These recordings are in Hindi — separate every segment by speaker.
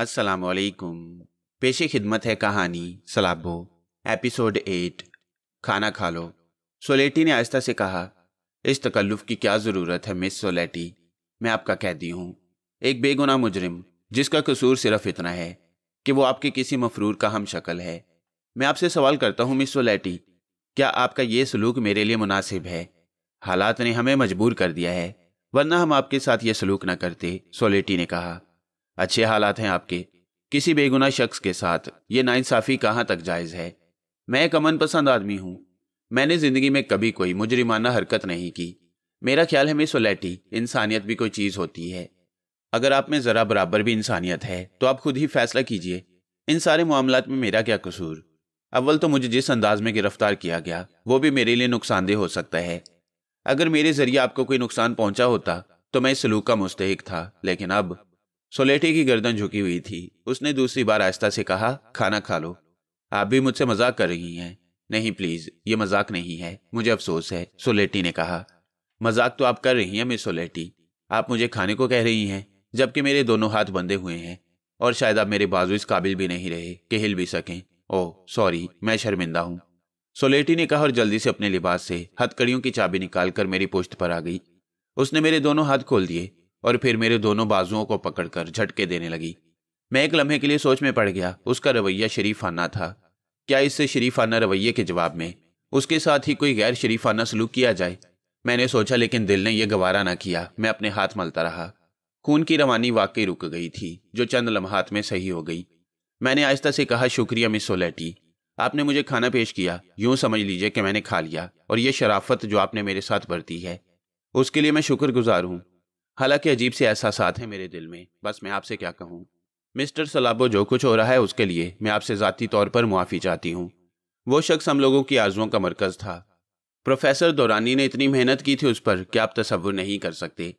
Speaker 1: असलकुम पेशे खिदमत है कहानी सलाबो एपिसोड एट खाना खा लो सोलेटी ने आस्था से कहा इस तकल्लुफ़ की क्या ज़रूरत है मिस सोलेटी मैं आपका कैदी हूँ एक बेगुनाह मुजरिम जिसका कसूर सिर्फ इतना है कि वो आपके किसी मफरूर का हम शक्ल है मैं आपसे सवाल करता हूँ मिस सोलेटी क्या आपका ये सलूक मेरे लिए मुनासिब है हालात ने हमें मजबूर कर दिया है वरना हम आपके साथ ये सलूक ना करते सोलेटी ने कहा अच्छे हालात हैं आपके किसी बेगुनाह शख्स के साथ ये नाइंसाफ़ी कहाँ तक जायज़ है मैं एक अमन पसंद आदमी हूँ मैंने ज़िंदगी में कभी कोई मुजरिमाना हरकत नहीं की मेरा ख्याल है मिस ओलेटी इंसानियत भी कोई चीज़ होती है अगर आप में ज़रा बराबर भी इंसानियत है तो आप खुद ही फैसला कीजिए इन सारे मामला में मेरा क्या कसूर अव्वल तो मुझे जिस अंदाज में गिरफ्तार किया गया वो भी मेरे लिए नुकसानदेह हो सकता है अगर मेरे जरिए आपको कोई नुकसान पहुंचा होता तो मैं इस सलूक का मुस्तक था लेकिन अब सोलेटे की गर्दन झुकी हुई थी उसने दूसरी बार आस्था से कहा खाना खा लो आप भी मुझसे मजाक कर रही हैं नहीं प्लीज ये मजाक नहीं है मुझे अफसोस है सोलेटी ने कहा मजाक तो आप कर रही हैं मिस सोलेटी आप मुझे खाने को कह रही हैं जबकि मेरे दोनों हाथ बंधे हुए हैं और शायद आप मेरे बाजू इस काबिल भी नहीं रहे कि हिल भी सकें ओह सॉरी मैं शर्मिंदा हूँ सोलेटी ने कहा और जल्दी से अपने लिबास से हथकड़ियों की चाबी निकालकर मेरी पुश्त पर आ गई उसने मेरे दोनों हाथ खोल दिए और फिर मेरे दोनों बाजुओं को पकड़कर झटके देने लगी मैं एक लम्हे के लिए सोच में पड़ गया उसका रवैया शरीफाना था क्या इस शरीफाना रवैये के जवाब में उसके साथ ही कोई गैर शरीफाना सलूक किया जाए मैंने सोचा लेकिन दिल ने यह गवारा ना किया मैं अपने हाथ मलता रहा खून की रवानी वाकई रुक गई थी जो चंद लम्हात में सही हो गई मैंने आहिस्ता से कहा शुक्रिया मिस सोलेटी आपने मुझे खाना पेश किया यूं समझ लीजिए कि मैंने खा लिया और यह शराफत जो आपने मेरे साथ बरती है उसके लिए मैं शुक्रगुजार हूँ हालांकि अजीब से ऐसा साथ है मेरे दिल में बस मैं आपसे क्या कहूँ मिस्टर सलाबो जो कुछ हो रहा है उसके लिए मैं आपसे ज़ाती तौर पर मुआफ़ी चाहती हूँ वो शख्स हम लोगों की आर्जुओं का मरकज़ था प्रोफेसर दौरानी ने इतनी मेहनत की थी उस पर कि आप तस्वुर नहीं कर सकते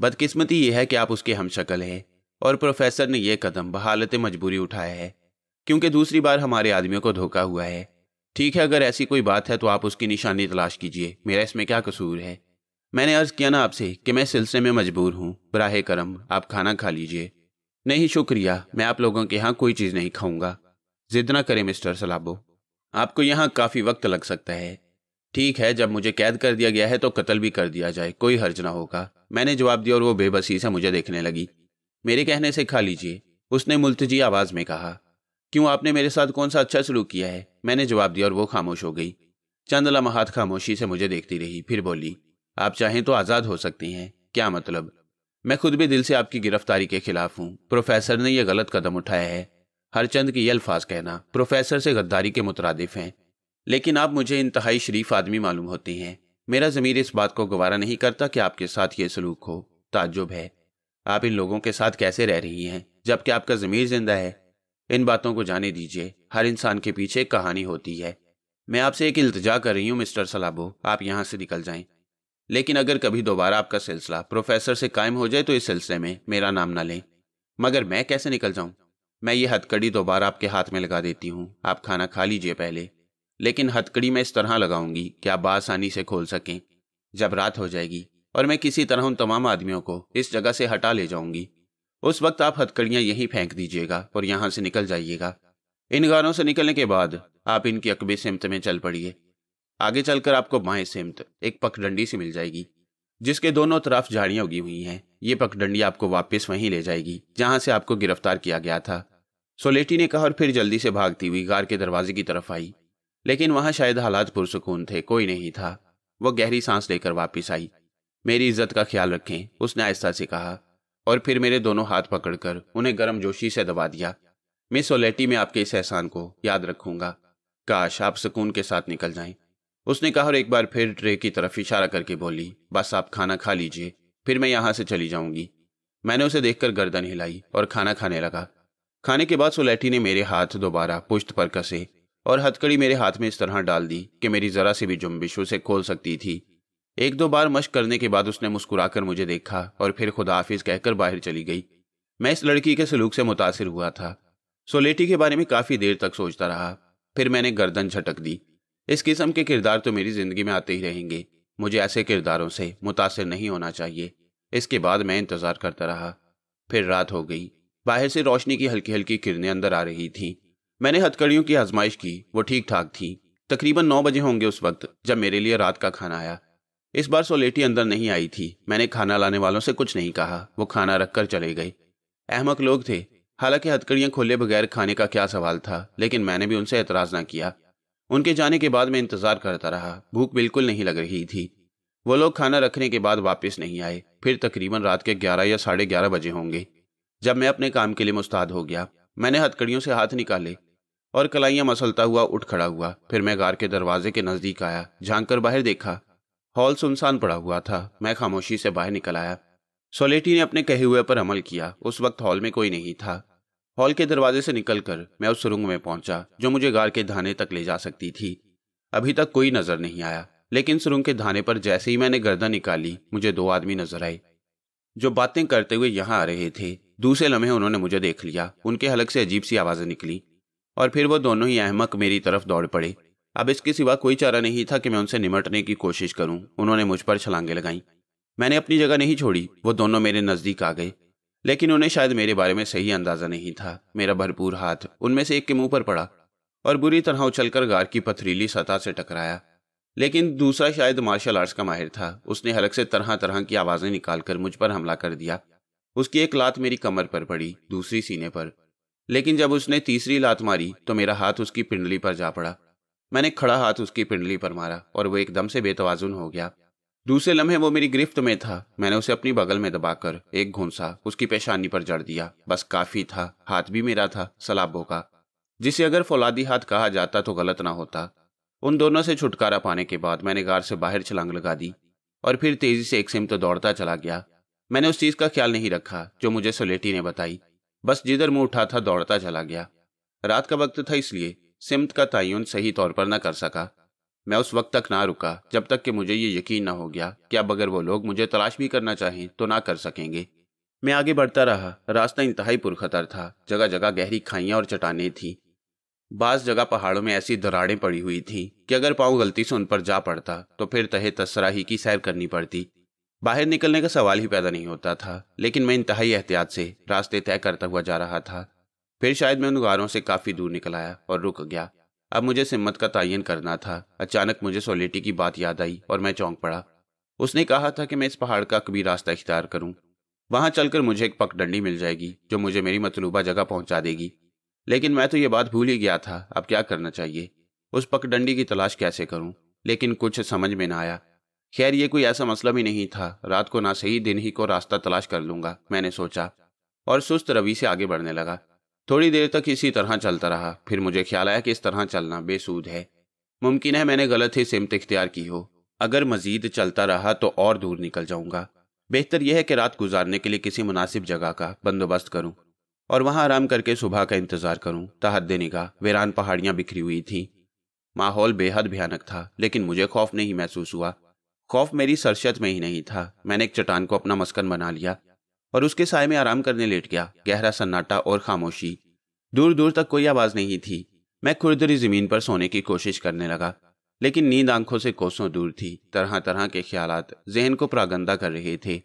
Speaker 1: बदकिस्मती यह है कि आप उसके हम शक्ल हैं और प्रोफेसर ने यह कदम बहालत मजबूरी उठाया है क्योंकि दूसरी बार हमारे आदमियों को धोखा हुआ है ठीक है अगर ऐसी कोई बात है तो आप उसकी निशानी तलाश कीजिए मेरा इसमें क्या कसूर है मैंने अर्ज किया ना आपसे कि मैं सिलसिले में मजबूर हूँ बराह करम आप खाना खा लीजिए नहीं शुक्रिया मैं आप लोगों के यहाँ कोई चीज़ नहीं खाऊंगा जिद ना करें मिस्टर सलाबो आपको यहाँ काफ़ी वक्त लग सकता है ठीक है जब मुझे कैद कर दिया गया है तो कत्ल भी कर दिया जाए कोई हर्ज ना होगा मैंने जवाब दिया और वो बेबसी से मुझे देखने लगी मेरे कहने से खा लीजिए उसने मुलतजी आवाज़ में कहा क्यों आपने मेरे साथ कौन सा अच्छा सलूक किया है मैंने जवाब दिया और वो खामोश हो गई चंद लम्हात खामोशी से मुझे देखती रही फिर बोली आप चाहें तो आज़ाद हो सकती हैं क्या मतलब मैं खुद भी दिल से आपकी गिरफ्तारी के खिलाफ हूँ प्रोफेसर ने यह गलत कदम उठाया है हरचंद की ये अल्फाज कहना प्रोफेसर से गद्दारी के मुतरदिफ हैं लेकिन आप मुझे इंतहाई शरीफ आदमी मालूम होती हैं मेरा ज़मीर इस बात को गवारा नहीं करता कि आपके साथ ये सलूक हो ताजुब है आप इन लोगों के साथ कैसे रह रही हैं जबकि आपका ज़मीर जिंदा है इन बातों को जाने दीजिए हर इंसान के पीछे एक कहानी होती है मैं आपसे एक इल्तजा कर रही हूँ मिस्टर सलाबो आप यहाँ से निकल जाएं लेकिन अगर कभी दोबारा आपका सिलसिला प्रोफेसर से कायम हो जाए तो इस सिलसिले में मेरा नाम ना लें मगर मैं कैसे निकल जाऊं मैं ये हथकड़ी दोबारा आपके हाथ में लगा देती हूं आप खाना खा लीजिए पहले लेकिन हथकड़ी मैं इस तरह लगाऊंगी कि आप आसानी से खोल सकें जब रात हो जाएगी और मैं किसी तरह उन तमाम आदमियों को इस जगह से हटा ले जाऊंगी उस वक्त आप हथकड़ियाँ यहीं फेंक दीजिएगा और यहाँ से निकल जाइएगा इन गानों से निकलने के बाद आप इनकी अकबी सिमत में चल पड़िए आगे चलकर आपको बाएं सिमत एक पकडंडी सी मिल जाएगी जिसके दोनों तरफ झाड़ियां उगी हुई हैं ये पकडंडी आपको वापस वहीं ले जाएगी जहां से आपको गिरफ्तार किया गया था सोलेटी ने कहा और फिर जल्दी से भागती हुई कार के दरवाजे की तरफ आई लेकिन वहां शायद हालात पुरसकून थे कोई नहीं था वह गहरी सांस लेकर वापस आई मेरी इज्जत का ख्याल रखें उसने आहिस्ता से कहा और फिर मेरे दोनों हाथ पकड़कर उन्हें गर्म जोशी से दबा दिया मैं सोलेटी में आपके इस एहसान को याद रखूंगा काश आप सुकून के साथ निकल जाएं उसने कहा और एक बार फिर ट्रे की तरफ इशारा करके बोली बस आप खाना खा लीजिए फिर मैं यहां से चली जाऊंगी मैंने उसे देखकर गर्दन हिलाई और खाना खाने लगा खाने के बाद सोलैटी ने मेरे हाथ दोबारा पुश्त पर कसे और हथकड़ी मेरे हाथ में इस तरह डाल दी कि मेरी जरा सी भी जुम्बिश उसे खोल सकती थी एक दो बार मश करने के बाद उसने मुस्कुराकर मुझे देखा और फिर खुदाफिज कहकर बाहर चली गई मैं इस लड़की के सलूक से मुतासर हुआ था सोलेटी के बारे में काफी देर तक सोचता रहा फिर मैंने गर्दन झटक दी इस किस्म के किरदार तो मेरी ज़िंदगी में आते ही रहेंगे मुझे ऐसे किरदारों से मुतासर नहीं होना चाहिए इसके बाद मैं इंतज़ार करता रहा फिर रात हो गई बाहर से रोशनी की हल्की हल्की किरणें अंदर आ रही थी मैंने हथकड़ियों की आजमाइश की वो ठीक ठाक थी तकरीबन नौ बजे होंगे उस वक्त जब मेरे लिए रात का खाना आया इस बार सोलेटी अंदर नहीं आई थी मैंने खाना लाने वालों से कुछ नहीं कहा वो खाना रखकर चले गए अहमक लोग थे हालांकि हथकड़ियाँ खोले बगैर खाने का क्या सवाल था लेकिन मैंने भी उनसे एतराज़ ना किया उनके जाने के बाद मैं इंतजार करता रहा भूख बिल्कुल नहीं लग रही थी वो लोग खाना रखने के बाद वापस नहीं आए फिर तकरीबन रात के ग्यारह या साढ़े ग्यारह बजे होंगे जब मैं अपने काम के लिए मुस्ताद हो गया मैंने हथकड़ियों से हाथ निकाले और कलाइयां मसलता हुआ उठ खड़ा हुआ फिर मैं गार के दरवाजे के नज़दीक आया झांक कर बाहर देखा हॉल सुनसान पड़ा हुआ था मैं खामोशी से बाहर निकल आया सोलेटी ने अपने कहे हुए पर अमल किया उस वक्त हॉल में कोई नहीं था हॉल के दरवाजे से निकलकर मैं उस सुरंग में पहुंचा जो मुझे गार के धाने तक ले जा सकती थी अभी तक कोई नजर नहीं आया लेकिन सुरंग के धाने पर जैसे ही मैंने गर्दन निकाली मुझे दो आदमी नजर आए जो बातें करते हुए यहां आ रहे थे दूसरे लम्हे उन्होंने मुझे देख लिया उनके हलक से अजीब सी आवाज़ें निकली और फिर वो दोनों ही अहमक मेरी तरफ दौड़ पड़े अब इसके सिवा कोई चारा नहीं था कि मैं उनसे निमटने की कोशिश करूं उन्होंने मुझ पर छलांगे लगाई मैंने अपनी जगह नहीं छोड़ी वो दोनों मेरे नज़दीक आ गए लेकिन उन्हें शायद मेरे बारे में सही अंदाजा नहीं था मेरा भरपूर हाथ उनमें से एक के मुंह पर पड़ा और बुरी तरह उछलकर गार की पथरीली सतह से टकराया लेकिन दूसरा शायद मार्शल आर्ट्स का माहिर था उसने हलक से तरह तरह की आवाज़ें निकालकर मुझ पर हमला कर दिया उसकी एक लात मेरी कमर पर पड़ी दूसरी सीने पर लेकिन जब उसने तीसरी लात मारी तो मेरा हाथ उसकी पिंडली पर जा पड़ा मैंने खड़ा हाथ उसकी पिंडली पर मारा और वो एकदम से बेतवाजुन हो गया दूसरे लम्हे वो मेरी गिरफ्त में था मैंने उसे अपनी बगल में दबाकर एक घोंसा उसकी पेशानी पर जड़ दिया बस काफी था हाथ भी मेरा था सलाबों का जिसे अगर फौलादी हाथ कहा जाता तो गलत ना होता उन दोनों से छुटकारा पाने के बाद मैंने गार से बाहर छलांग लगा दी और फिर तेजी से एक सिम तो दौड़ता चला गया मैंने उस चीज का ख्याल नहीं रखा जो मुझे सोलेटी ने बताई बस जिधर मुंह उठा था दौड़ता चला गया रात का वक्त था इसलिए सिमत का तयन सही तौर पर न कर सका मैं उस वक्त तक ना रुका जब तक कि मुझे ये यकीन ना हो गया कि अब अगर वो लोग मुझे तलाश भी करना चाहें तो ना कर सकेंगे मैं आगे बढ़ता रहा रास्ता इंतहाई पुरखतर था जगह जगह गहरी खाइयाँ और चटानें थीं बास जगह पहाड़ों में ऐसी दराड़ें पड़ी हुई थीं कि अगर पाँव गलती से उन पर जा पड़ता तो फिर तहे ही की सैर करनी पड़ती बाहर निकलने का सवाल ही पैदा नहीं होता था लेकिन मैं इंतहाई एहतियात से रास्ते तय करता हुआ जा रहा था फिर शायद मैं उन गारों से काफ़ी दूर निकल आया और रुक गया अब मुझे सिम्मत का तयन करना था अचानक मुझे सोलेटी की बात याद आई और मैं चौंक पड़ा उसने कहा था कि मैं इस पहाड़ का कभी रास्ता इख्तियार करूं वहां चलकर मुझे एक पगडंडी मिल जाएगी जो मुझे मेरी मतलूबा जगह पहुंचा देगी लेकिन मैं तो ये बात भूल ही गया था अब क्या करना चाहिए उस पगडंडी की तलाश कैसे करूं लेकिन कुछ समझ में ना आया खैर ये कोई ऐसा मसला भी नहीं था रात को ना सही दिन ही को रास्ता तलाश कर लूंगा मैंने सोचा और सुस्त रवि से आगे बढ़ने लगा थोड़ी देर तक इसी तरह चलता रहा फिर मुझे ख्याल आया कि इस तरह चलना बेसूद है मुमकिन है मैंने गलत ही सिमत इख्तियार की हो अगर मजीद चलता रहा तो और दूर निकल जाऊंगा बेहतर यह है कि रात गुजारने के लिए किसी मुनासिब जगह का बंदोबस्त करूं और वहां आराम करके सुबह का इंतजार करूं तहद निगाह वीरान पहाड़ियां बिखरी हुई थी माहौल बेहद भयानक था लेकिन मुझे खौफ नहीं महसूस हुआ खौफ मेरी सरशत में ही नहीं था मैंने एक चट्टान को अपना मस्कन बना लिया और उसके साय में आराम करने लेट गया गहरा सन्नाटा और खामोशी दूर दूर तक कोई आवाज़ नहीं थी मैं खुरदरी ज़मीन पर सोने की कोशिश करने लगा लेकिन नींद आंखों से कोसों दूर थी तरह तरह के ख्याल जहन को प्रागंदा कर रहे थे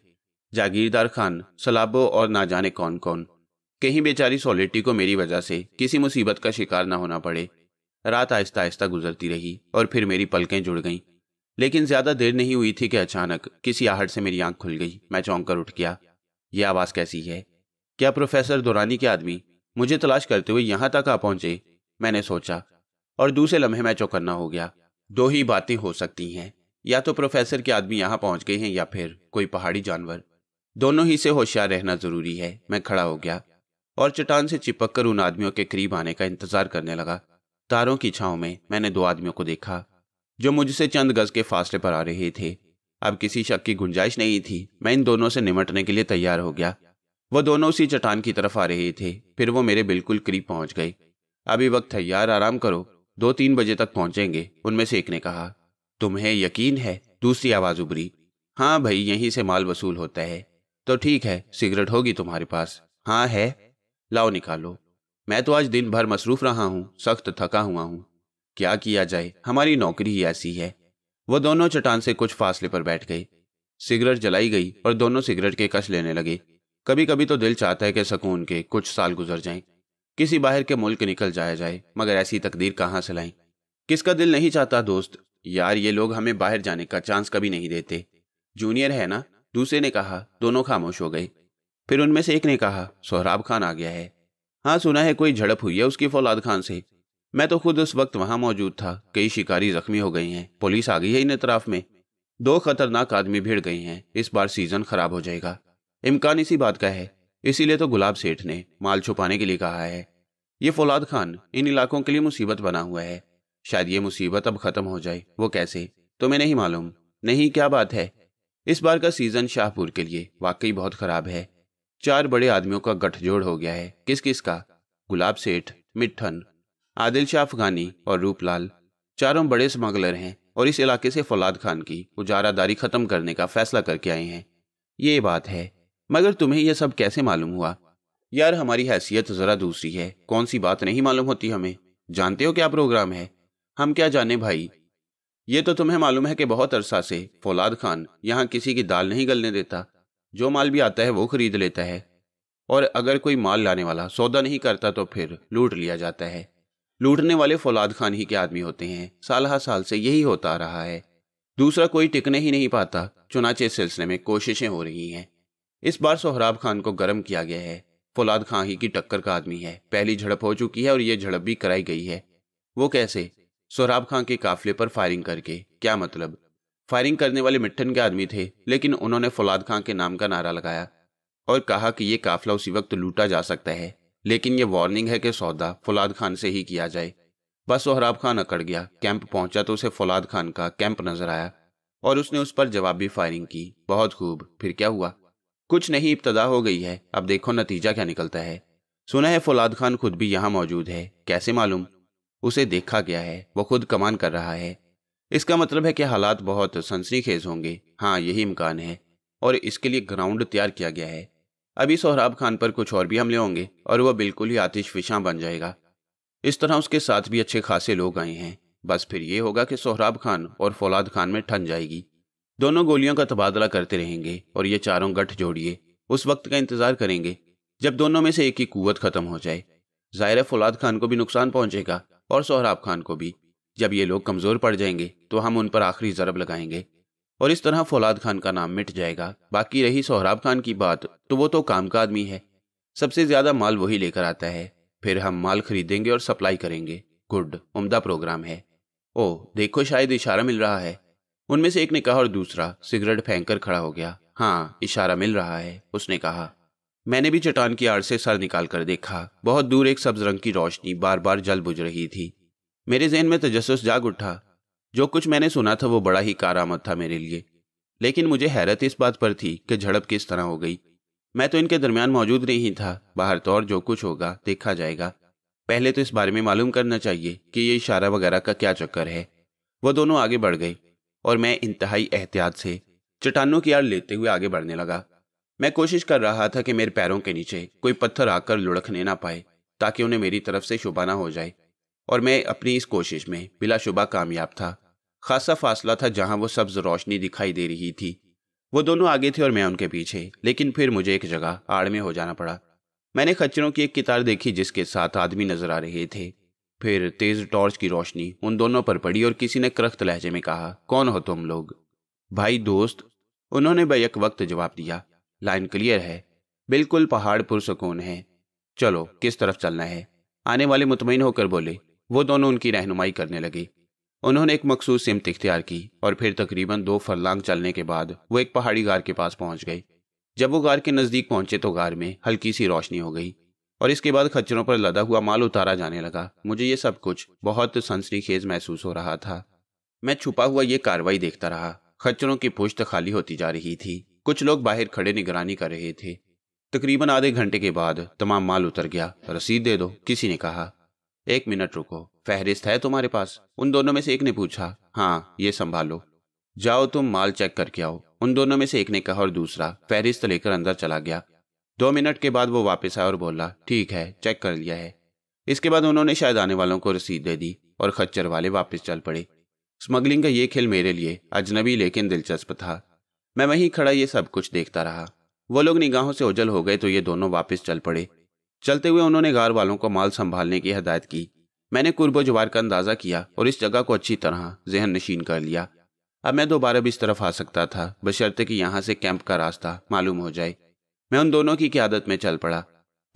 Speaker 1: जागीरदार खान सलाबो और ना जाने कौन कौन कहीं बेचारी सोलिटी को मेरी वजह से किसी मुसीबत का शिकार ना होना पड़े रात आहिस्ता आहिस्ता गुजरती रही और फिर मेरी पलकें जुड़ गईं लेकिन ज़्यादा देर नहीं हुई थी कि अचानक किसी आहट से मेरी आंख खुल गई मैं चौंक कर उठ गया यह आवाज़ कैसी है क्या प्रोफेसर दुरानी के आदमी मुझे तलाश करते हुए यहाँ तक आ पहुंचे मैंने सोचा और दूसरे लम्हे मैं चौकन्ना हो गया दो ही बातें हो सकती हैं या तो प्रोफेसर के आदमी यहां पहुंच गए हैं या फिर कोई पहाड़ी जानवर दोनों ही से होशियार रहना ज़रूरी है मैं खड़ा हो गया और चट्टान से चिपक कर उन आदमियों के करीब आने का इंतज़ार करने लगा तारों की छाव में मैंने दो आदमियों को देखा जो मुझसे चंद गज के फासले पर आ रहे थे अब किसी शक की गुंजाइश नहीं थी मैं इन दोनों से निमटने के लिए तैयार हो गया वो दोनों उसी चट्टान की तरफ आ रहे थे फिर वो मेरे बिल्कुल करीब पहुंच गए अभी वक्त है यार आराम करो दो तीन बजे तक पहुंचेंगे उनमें से एक ने कहा तुम्हें यकीन है दूसरी आवाज उभरी हाँ भाई यहीं से माल वसूल होता है तो ठीक है सिगरेट होगी तुम्हारे पास हाँ है लाओ निकालो मैं तो आज दिन भर मसरूफ रहा हूँ सख्त थका हुआ हूँ क्या किया जाए हमारी नौकरी ही ऐसी है वह दोनों चट्टान से कुछ फासले पर बैठ गई सिगरेट जलाई गई और दोनों सिगरेट के कश लेने लगे कभी कभी तो दिल चाहता है कि सकून के कुछ साल गुजर जाएं किसी बाहर के मुल्क निकल जाया जाए मगर ऐसी तकदीर कहाँ से लाएं किसका दिल नहीं चाहता दोस्त यार ये लोग हमें बाहर जाने का चांस कभी नहीं देते जूनियर है ना दूसरे ने कहा दोनों खामोश हो गए फिर उनमें से एक ने कहा सोहराब खान आ गया है हाँ सुना है कोई झड़प हुई है उसकी फौलाद खान से मैं तो खुद उस वक्त वहां मौजूद था कई शिकारी जख्मी हो गई हैं पुलिस आ गई है इन इतराफ में दो खतरनाक आदमी भिड़ गई हैं इस बार सीजन खराब हो जाएगा इम्कान इसी बात का है इसीलिए तो गुलाब सेठ ने माल छुपाने के लिए कहा है ये फौलाद खान इन इलाकों के लिए मुसीबत बना हुआ है शायद ये मुसीबत अब खत्म हो जाए वो कैसे तुम्हें नहीं मालूम नहीं क्या बात है इस बार का सीजन शाहपुर के लिए वाकई बहुत खराब है चार बड़े आदमियों का गठजोड़ हो गया है किस किस का गुलाब सेठ मिठन आदिल शाह अफगानी और रूपलाल चारों बड़े स्मगलर हैं और इस इलाके से फौलाद खान की उजारादारी ख़त्म करने का फैसला करके आए हैं ये बात है मगर तुम्हें यह सब कैसे मालूम हुआ यार हमारी हैसियत ज़रा दूसरी है कौन सी बात नहीं मालूम होती हमें जानते हो क्या प्रोग्राम है हम क्या जाने भाई ये तो तुम्हें मालूम है कि बहुत अरसा से फौलाद खान यहाँ किसी की दाल नहीं गलने देता जो माल भी आता है वो खरीद लेता है और अगर कोई माल लाने वाला सौदा नहीं करता तो फिर लूट लिया जाता है लूटने वाले फौलाद खान ही के आदमी होते हैं साल हा साल से यही होता रहा है दूसरा कोई टिकने ही नहीं पाता चुनाचे इस सिलसिले में कोशिशें हो रही हैं इस बार सोहराब खान को गर्म किया गया है फौलाद खां ही की टक्कर का आदमी है पहली झड़प हो चुकी है और ये झड़प भी कराई गई है वो कैसे सोहराब खां के काफिले पर फायरिंग करके क्या मतलब फायरिंग करने वाले मिट्टन के आदमी थे लेकिन उन्होंने फौलाद खां के नाम का नारा लगाया और कहा कि ये काफिला उसी वक्त लूटा जा सकता है लेकिन ये वार्निंग है कि सौदा फौलाद खान से ही किया जाए बस सोहराब खान अकड़ गया कैंप पहुंचा तो उसे फौलाद खान का कैंप नजर आया और उसने उस पर जवाबी फायरिंग की बहुत खूब फिर क्या हुआ कुछ नहीं इब्तदा हो गई है अब देखो नतीजा क्या निकलता है सुना है फौलाद खान खुद भी यहाँ मौजूद है कैसे मालूम उसे देखा गया है वो खुद कमान कर रहा है इसका मतलब है कि हालात बहुत सनसनीखेज होंगे हाँ यही इम्कान है और इसके लिए ग्राउंड तैयार किया गया है अभी सोहराब खान पर कुछ और भी हमले होंगे और वह बिल्कुल ही आतिश विशां बन जाएगा इस तरह उसके साथ भी अच्छे खासे लोग आए हैं बस फिर ये होगा कि सोहराब खान और फौलाद खान में ठन जाएगी दोनों गोलियों का तबादला करते रहेंगे और ये चारों गठ जोड़िए उस वक्त का इंतजार करेंगे जब दोनों में से एक ही कुवत खत्म हो जाए ज़ाहिर फौलाद खान को भी नुकसान पहुंचेगा और सोहराब खान को भी जब ये लोग कमज़ोर पड़ जाएंगे तो हम उन पर आखिरी ज़रब लगाएंगे और इस तरह फौलाद खान का नाम मिट जाएगा बाकी रही सोहराब खान की बात तो वो तो काम का आदमी है सबसे ज्यादा माल वही लेकर आता है फिर हम माल खरीदेंगे और सप्लाई करेंगे गुड उमदा प्रोग्राम है ओ देखो शायद इशारा मिल रहा है उनमें से एक ने कहा और दूसरा सिगरेट फेंक खड़ा हो गया हाँ इशारा मिल रहा है उसने कहा मैंने भी चट्टान की आड़ से सर निकाल कर देखा बहुत दूर एक सब्ज रंग की रोशनी बार बार जल बुझ रही थी मेरे जहन में तजस्स जाग उठा जो कुछ मैंने सुना था वो बड़ा ही कारामद था मेरे लिए लेकिन मुझे हैरत इस बात पर थी कि झड़प किस तरह हो गई मैं तो इनके दरमियान मौजूद नहीं था बाहर तो और जो कुछ होगा देखा जाएगा पहले तो इस बारे में मालूम करना चाहिए कि ये इशारा वगैरह का क्या चक्कर है वो दोनों आगे बढ़ गए और मैं इंतहाई एहतियात से चट्टानों की आड़ लेते हुए आगे बढ़ने लगा मैं कोशिश कर रहा था कि मेरे पैरों के नीचे कोई पत्थर आकर लुढ़कने ना पाए ताकि उन्हें मेरी तरफ से शुभा हो जाए और मैं अपनी इस कोशिश में बिलाशुबा कामयाब था खासा फासला था जहां वो सब्ज रोशनी दिखाई दे रही थी वो दोनों आगे थे और मैं उनके पीछे लेकिन फिर मुझे एक जगह आड़ में हो जाना पड़ा मैंने खच्चरों की एक कितार देखी जिसके साथ आदमी नजर आ रहे थे फिर तेज टॉर्च की रोशनी उन दोनों पर पड़ी और किसी ने करख्त लहजे में कहा कौन हो तुम लोग भाई दोस्त उन्होंने बैक वक्त जवाब दिया लाइन क्लियर है बिल्कुल पहाड़ पुरसकून है चलो किस तरफ चलना है आने वाले मुतमिन होकर बोले वो दोनों उनकी रहनुमाई करने लगे उन्होंने एक मखसूस सिमत इख्तियार की और फिर तकरीबन दो फरलांग चलने के बाद वो एक पहाड़ी गार के पास पहुंच गए जब वो गार के नज़दीक पहुंचे तो गार में हल्की सी रोशनी हो गई और इसके बाद खच्चरों पर लदा हुआ माल उतारा जाने लगा मुझे ये सब कुछ बहुत सनसनी खेज महसूस हो रहा था मैं छुपा हुआ ये कार्रवाई देखता रहा खच्चरों की पुश्त खाली होती जा रही थी कुछ लोग बाहर खड़े निगरानी कर रहे थे तकरीबन आधे घंटे के बाद तमाम माल उतर गया रसीद दे दो किसी ने कहा एक मिनट रुको फहरिस्त है तुम्हारे पास उन दोनों में से एक ने पूछा हाँ ये संभालो जाओ तुम माल चेक करके आओ उन दोनों में से एक ने कहा और दूसरा फहरिस्त लेकर अंदर चला गया दो मिनट के बाद वो वापस आया और बोला ठीक है चेक कर लिया है इसके बाद उन्होंने शायद आने वालों को रसीद दे दी और खच्चर वाले वापस चल पड़े स्मगलिंग का ये खेल मेरे लिए अजनबी लेकिन दिलचस्प था मैं वहीं खड़ा ये सब कुछ देखता रहा वो लोग निगाहों से ओझल हो गए तो ये दोनों वापस चल पड़े चलते हुए उन्होंने घर वालों को माल संभालने की हिदायत की मैंने कुर्बो जवार का अंदाज़ा किया और इस जगह को अच्छी तरह जहन नशीन कर लिया अब मैं दोबारा भी इस तरफ आ सकता था बशर्ते कि यहाँ से कैंप का रास्ता मालूम हो जाए मैं उन दोनों की क्यादत में चल पड़ा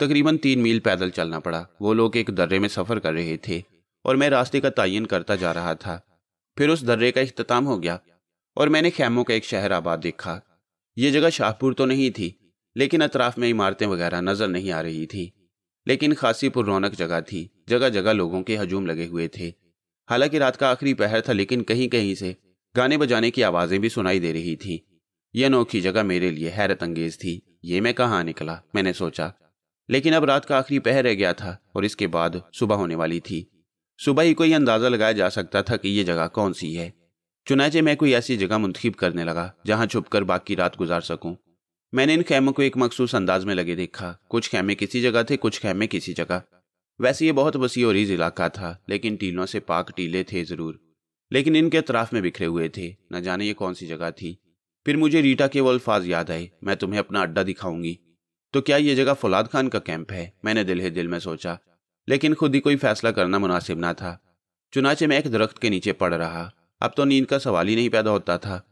Speaker 1: तकरीबन तीन मील पैदल चलना पड़ा वो लोग एक दर्रे में सफ़र कर रहे थे और मैं रास्ते का तयन करता जा रहा था फिर उस दर्रे का अख्ताम हो गया और मैंने खैमों का एक शहर आबाद देखा ये जगह शाहपुर तो नहीं थी लेकिन अतराफ में इमारतें वगैरह नज़र नहीं आ रही थी लेकिन खासी पुर रौनक जगह थी जगह जगह लोगों के हजूम लगे हुए थे हालांकि रात का आखिरी पहर था लेकिन कहीं कहीं से गाने बजाने की आवाज़ें भी सुनाई दे रही थी यह अनोखी जगह मेरे लिए हैरत अंगेज थी ये मैं कहाँ निकला मैंने सोचा लेकिन अब रात का आखिरी पहर रह गया था और इसके बाद सुबह होने वाली थी सुबह ही कोई अंदाज़ा लगाया जा सकता था कि यह जगह कौन सी है चुनाचे मैं कोई ऐसी जगह मुंतखब करने लगा जहां छुप कर बाकी रात गुजार सकूं मैंने इन खेमों को एक मखसूस अंदाज में लगे देखा कुछ खेमे किसी जगह थे कुछ खेमे किसी जगह वैसे ये बहुत वसी और इलाका था लेकिन टीलों से पाक टीले थे ज़रूर लेकिन इनके अतराफ में बिखरे हुए थे न जाने ये कौन सी जगह थी फिर मुझे रीटा के वो अल्फाज याद आए मैं तुम्हें अपना अड्डा दिखाऊंगी तो क्या ये जगह फौलाद खान का कैंप है मैंने दिल ही दिल में सोचा लेकिन खुद ही कोई फैसला करना मुनासिब ना था चुनाचे मैं एक दरख्त के नीचे पड़ रहा अब तो नींद का सवाल ही नहीं पैदा होता था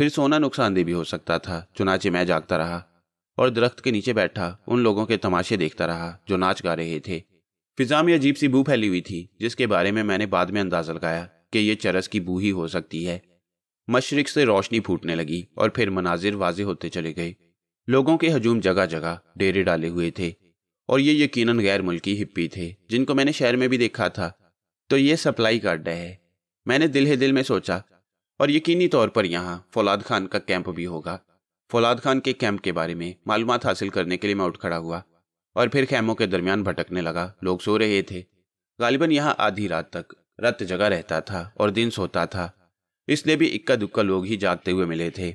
Speaker 1: फिर सोना नुकसानदेह भी हो सकता था चुनाचे मैं जागता रहा और दरख्त के नीचे बैठा उन लोगों के तमाशे देखता रहा जो नाच गा रहे थे फिजा में अजीब सी बू फैली हुई थी जिसके बारे में मैंने बाद में अंदाज़ा लगाया कि यह चरस की बू ही हो सकती है मशरक से रोशनी फूटने लगी और फिर मनाजिर वाजे होते चले गए लोगों के हजूम जगह जगह डेरे डाले हुए थे और ये यकीनन गैर मुल्की हिप्पी थे जिनको मैंने शहर में भी देखा था तो ये सप्लाई अड्डा है मैंने दिल ही दिल में सोचा और यकीनी तौर पर यहाँ फौलाद खान का कैंप भी होगा फौलाद खान के कैंप के बारे में मालूम हासिल करने के लिए मैं उठ खड़ा हुआ और फिर खेमों के दरमियान भटकने लगा लोग सो रहे थे गालिबन यहाँ आधी रात तक रत जगह रहता था और दिन सोता था इसलिए भी इक्का दुक्का लोग ही जागते हुए मिले थे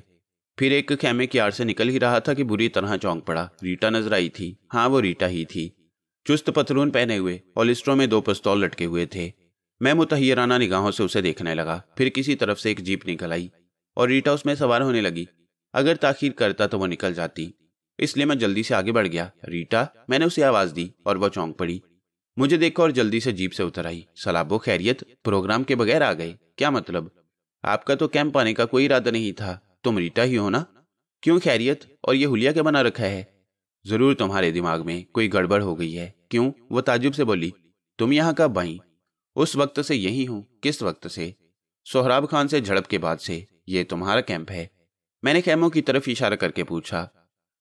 Speaker 1: फिर एक खेमे की आड़ से निकल ही रहा था कि बुरी तरह चौंक पड़ा रीटा नजर आई थी हाँ वो रीटा ही थी चुस्त पथरून पहने हुए और में दो पिस्तौल लटके हुए थे मैं मुतहराना निगाहों से उसे देखने लगा फिर किसी तरफ से एक जीप निकल आई और रीटा उसमें सवार होने लगी अगर ताखिर करता तो वह निकल जाती इसलिए मैं जल्दी से आगे बढ़ गया रीटा मैंने उसे आवाज़ दी और वह चौंक पड़ी मुझे देखा और जल्दी से जीप से उतर आई सलाबो खैरियत प्रोग्राम के बगैर आ गए क्या मतलब आपका तो कैंप आने का कोई इरादा नहीं था तुम रीटा ही हो ना क्यों खैरियत और ये हुलिया क्या बना रखा है ज़रूर तुम्हारे दिमाग में कोई गड़बड़ हो गई है क्यों वो ताजुब से बोली तुम यहाँ कब भाई उस वक्त से यही हूं किस वक्त से सोहराब खान से झड़प के बाद से ये तुम्हारा कैंप है मैंने खेमों की तरफ इशारा करके पूछा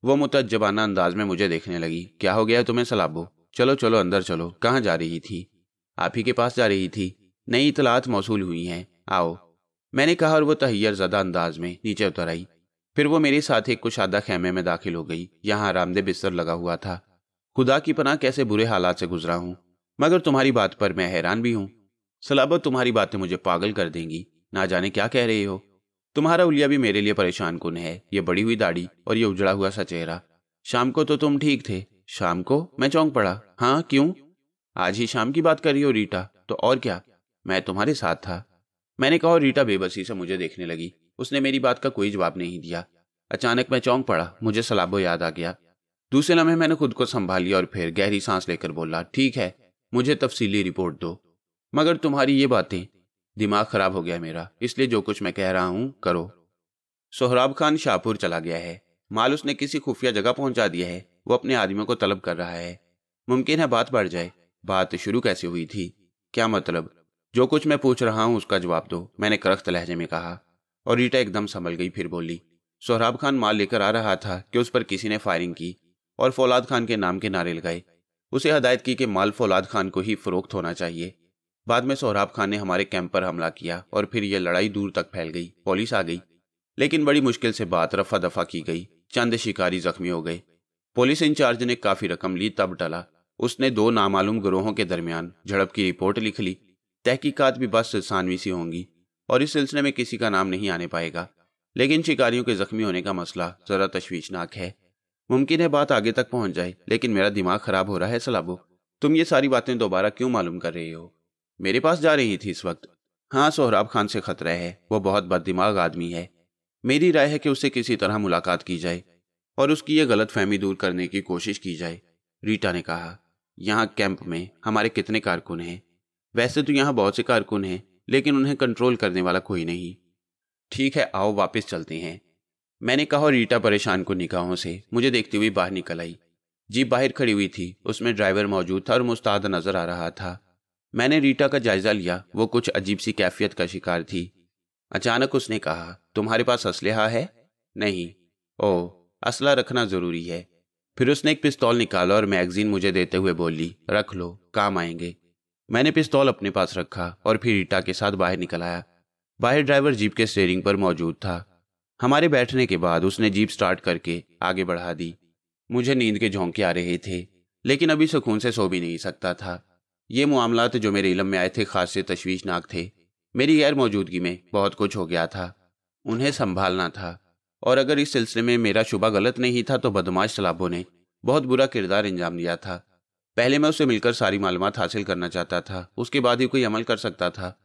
Speaker 1: वो मुतजबाना अंदाज में मुझे देखने लगी क्या हो गया तुम्हें सलाबो चलो चलो अंदर चलो कहाँ जा रही थी आप ही के पास जा रही थी नई इतलात मौसू हुई हैं आओ मैंने कहा और वो तहैयर ज़दा अंदाज में नीचे उतर आई फिर वो मेरे साथ एक कुशादा खेमे में दाखिल हो गई यहाँ आरामदेह बिस्तर लगा हुआ था खुदा की पना कैसे बुरे हालात से गुजरा हूँ मगर तुम्हारी बात पर मैं हैरान भी हूं सलाबत तुम्हारी बातें मुझे पागल कर देंगी ना जाने क्या कह रही हो तुम्हारा उलिया भी मेरे लिए परेशान कुन है ये बड़ी हुई दाढ़ी और ये उजड़ा हुआ सा चेहरा शाम को तो तुम ठीक थे शाम को मैं चौंक पड़ा हाँ क्यों आज ही शाम की बात कर रही हो रीटा तो और क्या मैं तुम्हारे साथ था मैंने कहा और रीटा बेबसी से मुझे देखने लगी उसने मेरी बात का कोई जवाब नहीं दिया अचानक मैं चौंक पड़ा मुझे सलाबो याद आ गया दूसरे लम्हे मैंने खुद को संभाली और फिर गहरी सांस लेकर बोला ठीक है मुझे तफसीली रिपोर्ट दो मगर तुम्हारी ये बातें दिमाग खराब हो गया मेरा इसलिए जो कुछ मैं कह रहा हूँ करो सोहराब खान शाहपुर चला गया है माल उसने किसी खुफिया जगह पहुंचा दिया है वो अपने आदमियों को तलब कर रहा है मुमकिन है बात बढ़ जाए बात शुरू कैसे हुई थी क्या मतलब जो कुछ मैं पूछ रहा हूँ उसका जवाब दो मैंने करख्त लहजे में कहा और रीटा एकदम संभल गई फिर बोली सोहराब खान माल लेकर आ रहा था कि उस पर किसी ने फायरिंग की और फौलाद खान के नाम के नारे लगाए उसे हदायत की कि माल फौलाद खान को ही फरोख्त होना चाहिए बाद में सौराब खान ने हमारे कैंप पर हमला किया और फिर यह लड़ाई दूर तक फैल गई पुलिस आ गई लेकिन बड़ी मुश्किल से बात रफा दफा की गई चंद शिकारी जख्मी हो गए पुलिस इंचार्ज ने काफी रकम ली तब टला उसने दो नामालूम ग्रोहों के दरमियान झड़प की रिपोर्ट लिख ली तहकीकत भी बस सानवी सी होंगी और इस सिलसिले में किसी का नाम नहीं आने पाएगा लेकिन शिकारियों के जख्मी होने का मसला जरा तशवीशनाक है मुमकिन है बात आगे तक पहुंच जाए लेकिन मेरा दिमाग खराब हो रहा है सलाबो तुम ये सारी बातें दोबारा क्यों मालूम कर रही हो मेरे पास जा रही थी इस वक्त हाँ सोहराब खान से खतरा है वो बहुत बददिमाग आदमी है मेरी राय है कि उससे किसी तरह मुलाकात की जाए और उसकी ये गलत फहमी दूर करने की कोशिश की जाए रीटा ने कहा यहाँ कैंप में हमारे कितने कारकुन हैं वैसे तो यहाँ बहुत से कारकुन हैं लेकिन उन्हें कंट्रोल करने वाला कोई नहीं ठीक है आओ वापस चलते हैं मैंने कहा और रीटा परेशान को निगाहों से मुझे देखती हुई बाहर निकल आई जीप बाहर खड़ी हुई थी उसमें ड्राइवर मौजूद था और मुस्ताद नजर आ रहा था मैंने रीटा का जायजा लिया वो कुछ अजीब सी कैफियत का शिकार थी अचानक उसने कहा तुम्हारे पास असलहा है नहीं ओ असला रखना ज़रूरी है फिर उसने एक पिस्तौल निकाला और मैगजीन मुझे देते हुए बोली रख लो काम आएंगे मैंने पिस्तौल अपने पास रखा और फिर रीटा के साथ बाहर निकल आया बाहर ड्राइवर जीप के स्टेयरिंग पर मौजूद था हमारे बैठने के बाद उसने जीप स्टार्ट करके आगे बढ़ा दी मुझे नींद के झोंके आ रहे थे लेकिन अभी सुकून से सो भी नहीं सकता था ये मामला जो मेरे इलम में आए थे खास से तशवीशनाक थे मेरी गैर मौजूदगी में बहुत कुछ हो गया था उन्हें संभालना था और अगर इस सिलसिले में मेरा शुबा गलत नहीं था तो बदमाश सलाबों ने बहुत बुरा किरदार अंजाम दिया था पहले मैं उसे मिलकर सारी मालूम हासिल करना चाहता था उसके बाद ही कोई अमल कर सकता था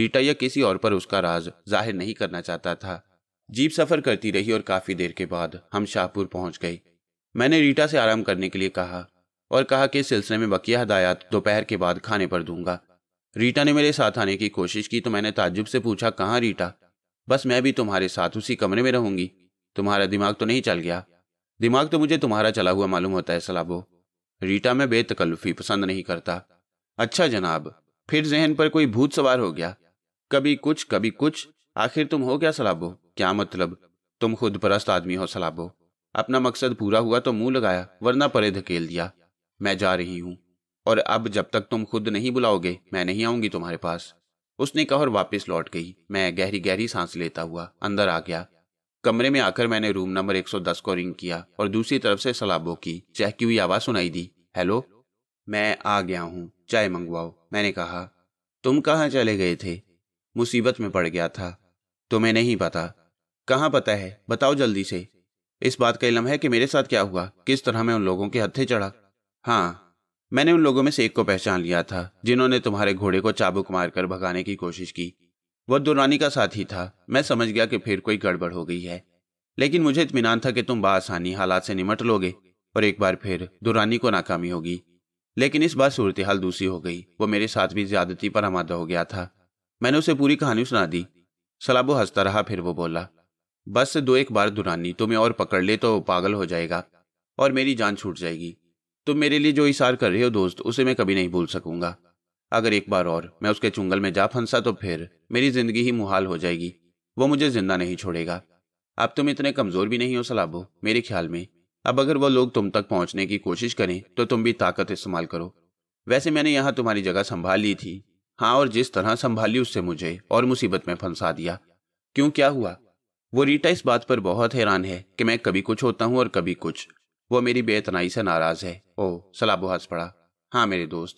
Speaker 1: रीटा या किसी और पर उसका राज जाहिर नहीं करना चाहता था जीप सफ़र करती रही और काफ़ी देर के बाद हम शाहपुर पहुंच गए मैंने रीटा से आराम करने के लिए कहा और कहा कि इस सिलसिले में बकिया हदायत दोपहर के बाद खाने पर दूंगा रीटा ने मेरे साथ आने की कोशिश की तो मैंने ताजुब से पूछा कहाँ रीटा बस मैं भी तुम्हारे साथ उसी कमरे में रहूंगी तुम्हारा दिमाग तो नहीं चल गया दिमाग तो मुझे तुम्हारा चला हुआ मालूम होता है सलाबो रीटा मैं बेतकल्लुफी पसंद नहीं करता अच्छा जनाब फिर जहन पर कोई भूत सवार हो गया कभी कुछ कभी कुछ आखिर तुम हो क्या सलाबो क्या मतलब तुम खुद परस्त आदमी हो सलाबो अपना मकसद पूरा हुआ तो मुंह लगाया वरना परे धकेल दिया मैं जा रही हूं और अब जब तक तुम खुद नहीं बुलाओगे मैं नहीं आऊंगी तुम्हारे पास उसने कहा और वापस लौट गई मैं गहरी गहरी सांस लेता हुआ अंदर आ गया कमरे में आकर मैंने रूम नंबर 110 को रिंग किया और दूसरी तरफ से सलाबों की चहकी हुई आवाज सुनाई दी हेलो मैं आ गया हूँ चाय मंगवाओ मैंने कहा तुम कहाँ चले गए थे मुसीबत में पड़ गया था तुम्हें नहीं पता कहाँ पता है बताओ जल्दी से इस बात का इलम है कि मेरे साथ क्या हुआ किस तरह मैं उन लोगों के हत्थे चढ़ा हाँ मैंने उन लोगों में से एक को पहचान लिया था जिन्होंने तुम्हारे घोड़े को चाबुक मारकर भगाने की कोशिश की वह दुरानी का साथी था मैं समझ गया कि फिर कोई गड़बड़ हो गई है लेकिन मुझे इतमान था कि तुम बासानी हालात से निमट लोगे और एक बार फिर दुरानी को नाकामी होगी लेकिन इस बार सूरत हाल दूसरी हो गई वो मेरे साथ भी ज्यादती पर आमादा हो गया था मैंने उसे पूरी कहानी सुना दी सलाबो हंसता रहा फिर वो बोला बस दो एक बार दुरानी तुम्हें और पकड़ ले तो पागल हो जाएगा और मेरी जान छूट जाएगी तुम मेरे लिए जो इशार कर रहे हो दोस्त उसे मैं कभी नहीं भूल सकूंगा अगर एक बार और मैं उसके चुंगल में जा फंसा तो फिर मेरी जिंदगी ही मुहाल हो जाएगी वो मुझे जिंदा नहीं छोड़ेगा अब तुम इतने कमजोर भी नहीं हो सलाबो मेरे ख्याल में अब अगर वो लोग तुम तक पहुंचने की कोशिश करें तो तुम भी ताकत इस्तेमाल करो वैसे मैंने यहां तुम्हारी जगह संभाल ली थी हाँ और जिस तरह संभाली उससे मुझे और मुसीबत में फंसा दिया क्यों क्या हुआ वो रीटा इस बात पर बहुत हैरान है कि मैं कभी कुछ होता हूँ और कभी कुछ वो मेरी बेतनाई से नाराज है ओह सलाबुहास पड़ा हाँ मेरे दोस्त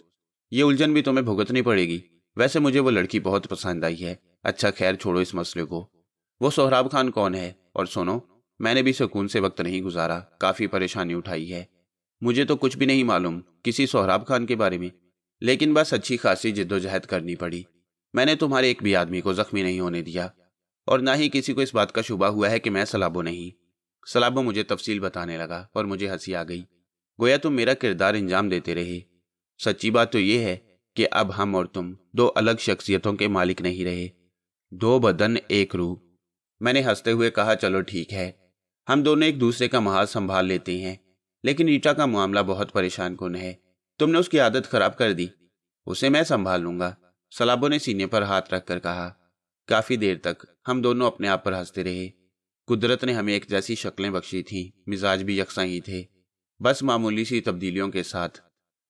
Speaker 1: ये उलझन भी तुम्हें भुगतनी पड़ेगी वैसे मुझे वो लड़की बहुत पसंद आई है अच्छा खैर छोड़ो इस मसले को वो सोहराब खान कौन है और सुनो मैंने भी सुकून से वक्त नहीं गुजारा काफ़ी परेशानी उठाई है मुझे तो कुछ भी नहीं मालूम किसी सोहराब खान के बारे में लेकिन बस अच्छी खासी जिद्दोजहद करनी पड़ी मैंने तुम्हारे एक भी आदमी को जख्मी नहीं होने दिया और ना ही किसी को इस बात का शुबा हुआ है कि मैं सलाबो नहीं सलाबो मुझे तफसील बताने लगा और मुझे हंसी आ गई गोया तुम मेरा किरदार अंजाम देते रहे सच्ची बात तो यह है कि अब हम और तुम दो अलग शख्सियतों के मालिक नहीं रहे दो बदन एक रूह मैंने हंसते हुए कहा चलो ठीक है हम दोनों एक दूसरे का महाज संभाल लेते हैं लेकिन रीटा का मामला बहुत परेशान कन है तुमने उसकी आदत खराब कर दी उसे मैं संभाल लूंगा सलाबों ने सीने पर हाथ रखकर कहा काफी देर तक हम दोनों अपने आप पर हंसते रहे कुदरत ने हमें एक जैसी शक्लें बख्शी थीं मिजाज भी यकसा ही थे बस मामूली सी तब्दीलियों के साथ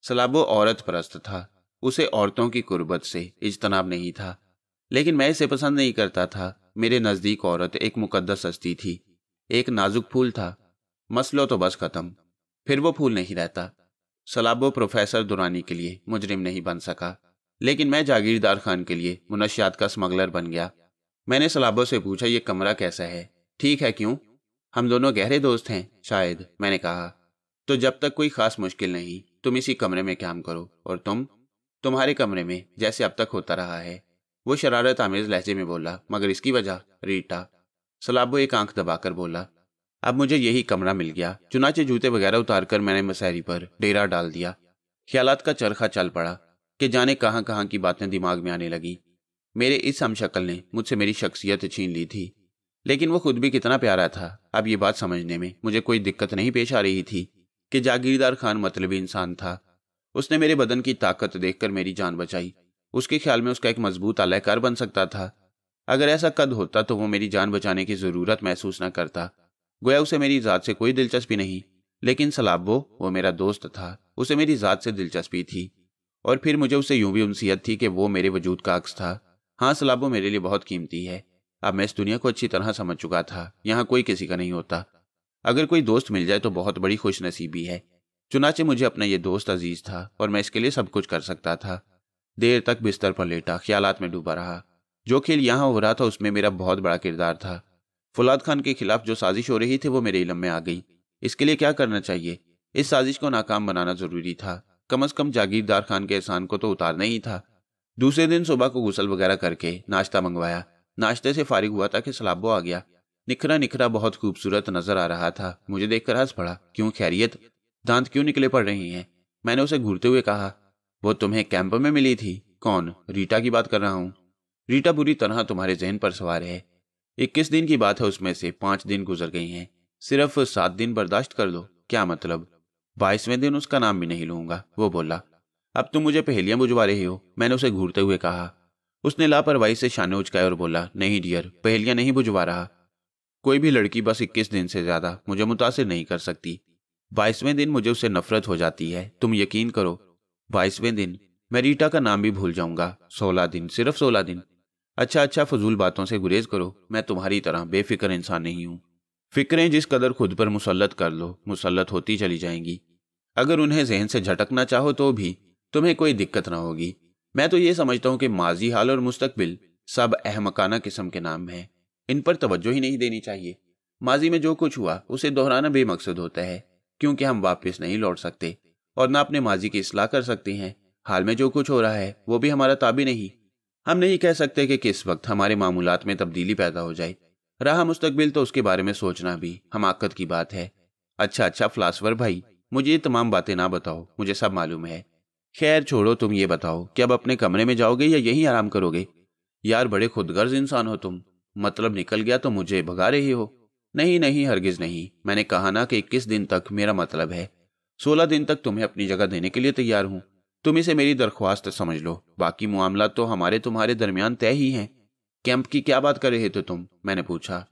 Speaker 1: सलाबो औरत परस्त था उसे औरतों की कुर्बत से इजतनाब नहीं था लेकिन मैं इसे पसंद नहीं करता था मेरे नज़दीक औरत एक मुकद्दस हस्ती थी एक नाजुक फूल था मसलो तो बस ख़त्म फिर वो फूल नहीं रहता सलाबो प्रोफेसर दुरानी के लिए मुजरिम नहीं बन सका लेकिन मैं जागीरदार खान के लिए मुनशियात का स्मगलर बन गया मैंने सलाबों से पूछा ये कमरा कैसा है ठीक है क्यों हम दोनों गहरे दोस्त हैं शायद मैंने कहा तो जब तक कोई खास मुश्किल नहीं तुम इसी कमरे में काम करो और तुम तुम्हारे कमरे में जैसे अब तक होता रहा है वो शरारत आमेज लहजे में बोला मगर इसकी वजह रीटा सलाबो एक आंख दबाकर बोला अब मुझे यही कमरा मिल गया चुनाचे जूते वगैरह उतारकर मैंने मसहरी पर डेरा डाल दिया ख्यालात का चरखा चल पड़ा कि जाने कहाँ कहाँ की बातें दिमाग में आने लगी मेरे इस हमशक्ल ने मुझसे मेरी शख्सियत छीन ली थी लेकिन वो खुद भी कितना प्यारा था अब ये बात समझने में मुझे कोई दिक्कत नहीं पेश आ रही थी कि जागीरदार खान मतलबी इंसान था उसने मेरे बदन की ताकत देखकर मेरी जान बचाई उसके ख्याल में उसका एक मजबूत आलाकार बन सकता था अगर ऐसा कद होता तो वो मेरी जान बचाने की ज़रूरत महसूस न करता गोया उसे मेरी ज़ात से कोई दिलचस्पी नहीं लेकिन सलाबो वो मेरा दोस्त था उसे मेरी ज़ात से दिलचस्पी थी और फिर मुझे उसे यूं भी उनसीहत थी कि वो मेरे वजूद का अक्स था हाँ सलाबो मेरे लिए बहुत कीमती है अब मैं इस दुनिया को अच्छी तरह समझ चुका था यहाँ कोई किसी का नहीं होता अगर कोई दोस्त मिल जाए तो बहुत बड़ी खुशनसीबी है चुनाचे मुझे अपना ये दोस्त अजीज था और मैं इसके लिए सब कुछ कर सकता था देर तक बिस्तर पर लेटा ख्यालात में डूबा रहा जो खेल यहाँ हो रहा था उसमें मेरा बहुत बड़ा किरदार था फुलाद खान के खिलाफ जो साजिश हो रही थी वो मेरे इलम में आ गई इसके लिए क्या करना चाहिए इस साजिश को नाकाम बनाना जरूरी था कम अज कम जागीरदार खान के एहसान को तो उतारना ही था दूसरे दिन सुबह को गुसल वगैरह करके नाश्ता मंगवाया नाश्ते से फारिग हुआ था कि सलाबो आ गया निखरा निखरा बहुत खूबसूरत नजर आ रहा था मुझे देखकर हंस पड़ा क्यों खैरियत दांत क्यों निकले पड़ रही हैं मैंने उसे घूरते हुए कहा वो तुम्हें कैंप में मिली थी कौन रीटा की बात कर रहा हूँ रीटा बुरी तरह तुम्हारे जहन पर सवार है इक्कीस दिन की बात है उसमें से पांच दिन गुजर गई हैं सिर्फ सात दिन बर्दाश्त कर लो क्या मतलब बाईसवें दिन उसका नाम भी नहीं लूंगा वो बोला अब तुम मुझे पहेलियां बुझवा रही हो मैंने उसे घूरते हुए कहा उसने लापरवाही से शाने उचकाए और बोला नहीं डियर पहेलियां नहीं बुझवा रहा कोई भी लड़की बस इक्कीस दिन से ज्यादा मुझे मुतासर नहीं कर सकती बाईसवें दिन मुझे उसे नफरत हो जाती है तुम यकीन करो बाईसवें दिन मैं रीटा का नाम भी भूल जाऊंगा सोलह दिन सिर्फ सोलह दिन अच्छा अच्छा फजूल बातों से गुरेज करो मैं तुम्हारी तरह बेफिक्र इंसान नहीं हूँ फिक्रें जिस कदर खुद पर मुसलत कर लो मुसलत होती चली जाएंगी अगर उन्हें जहन से झटकना चाहो तो भी तुम्हें कोई दिक्कत ना होगी मैं तो ये समझता हूँ कि माजी हाल और मुस्तकबिल सब अहमकाना किस्म के नाम हैं इन पर तवज्जो ही नहीं देनी चाहिए माजी में जो कुछ हुआ उसे दोहराना बेमकसद होता है क्योंकि हम वापस नहीं लौट सकते और ना अपने माजी की असलाह कर सकते हैं हाल में जो कुछ हो रहा है वो भी हमारा ताबी नहीं हम नहीं कह सकते कि किस वक्त हमारे मामूलत में तब्दीली पैदा हो जाए रहा मुस्तकबिल तो उसके बारे में सोचना भी हमाकत की बात है अच्छा अच्छा फ्लासवर भाई मुझे ये तमाम बातें ना बताओ मुझे सब मालूम है खैर छोड़ो तुम ये बताओ कि अब अपने कमरे में जाओगे या यहीं आराम करोगे यार बड़े खुदगर्ज इंसान हो तुम मतलब निकल गया तो मुझे भगा रही हो नहीं नहीं हरगिज नहीं मैंने कहा ना कि इक्कीस दिन तक मेरा मतलब है सोलह दिन तक तुम्हें अपनी जगह देने के लिए तैयार हूँ तुम इसे मेरी दरख्वास्त समझ लो बाकी मामला तो हमारे तुम्हारे दरमियान तय ही हैं कैंप की क्या बात कर रहे थे तुम मैंने पूछा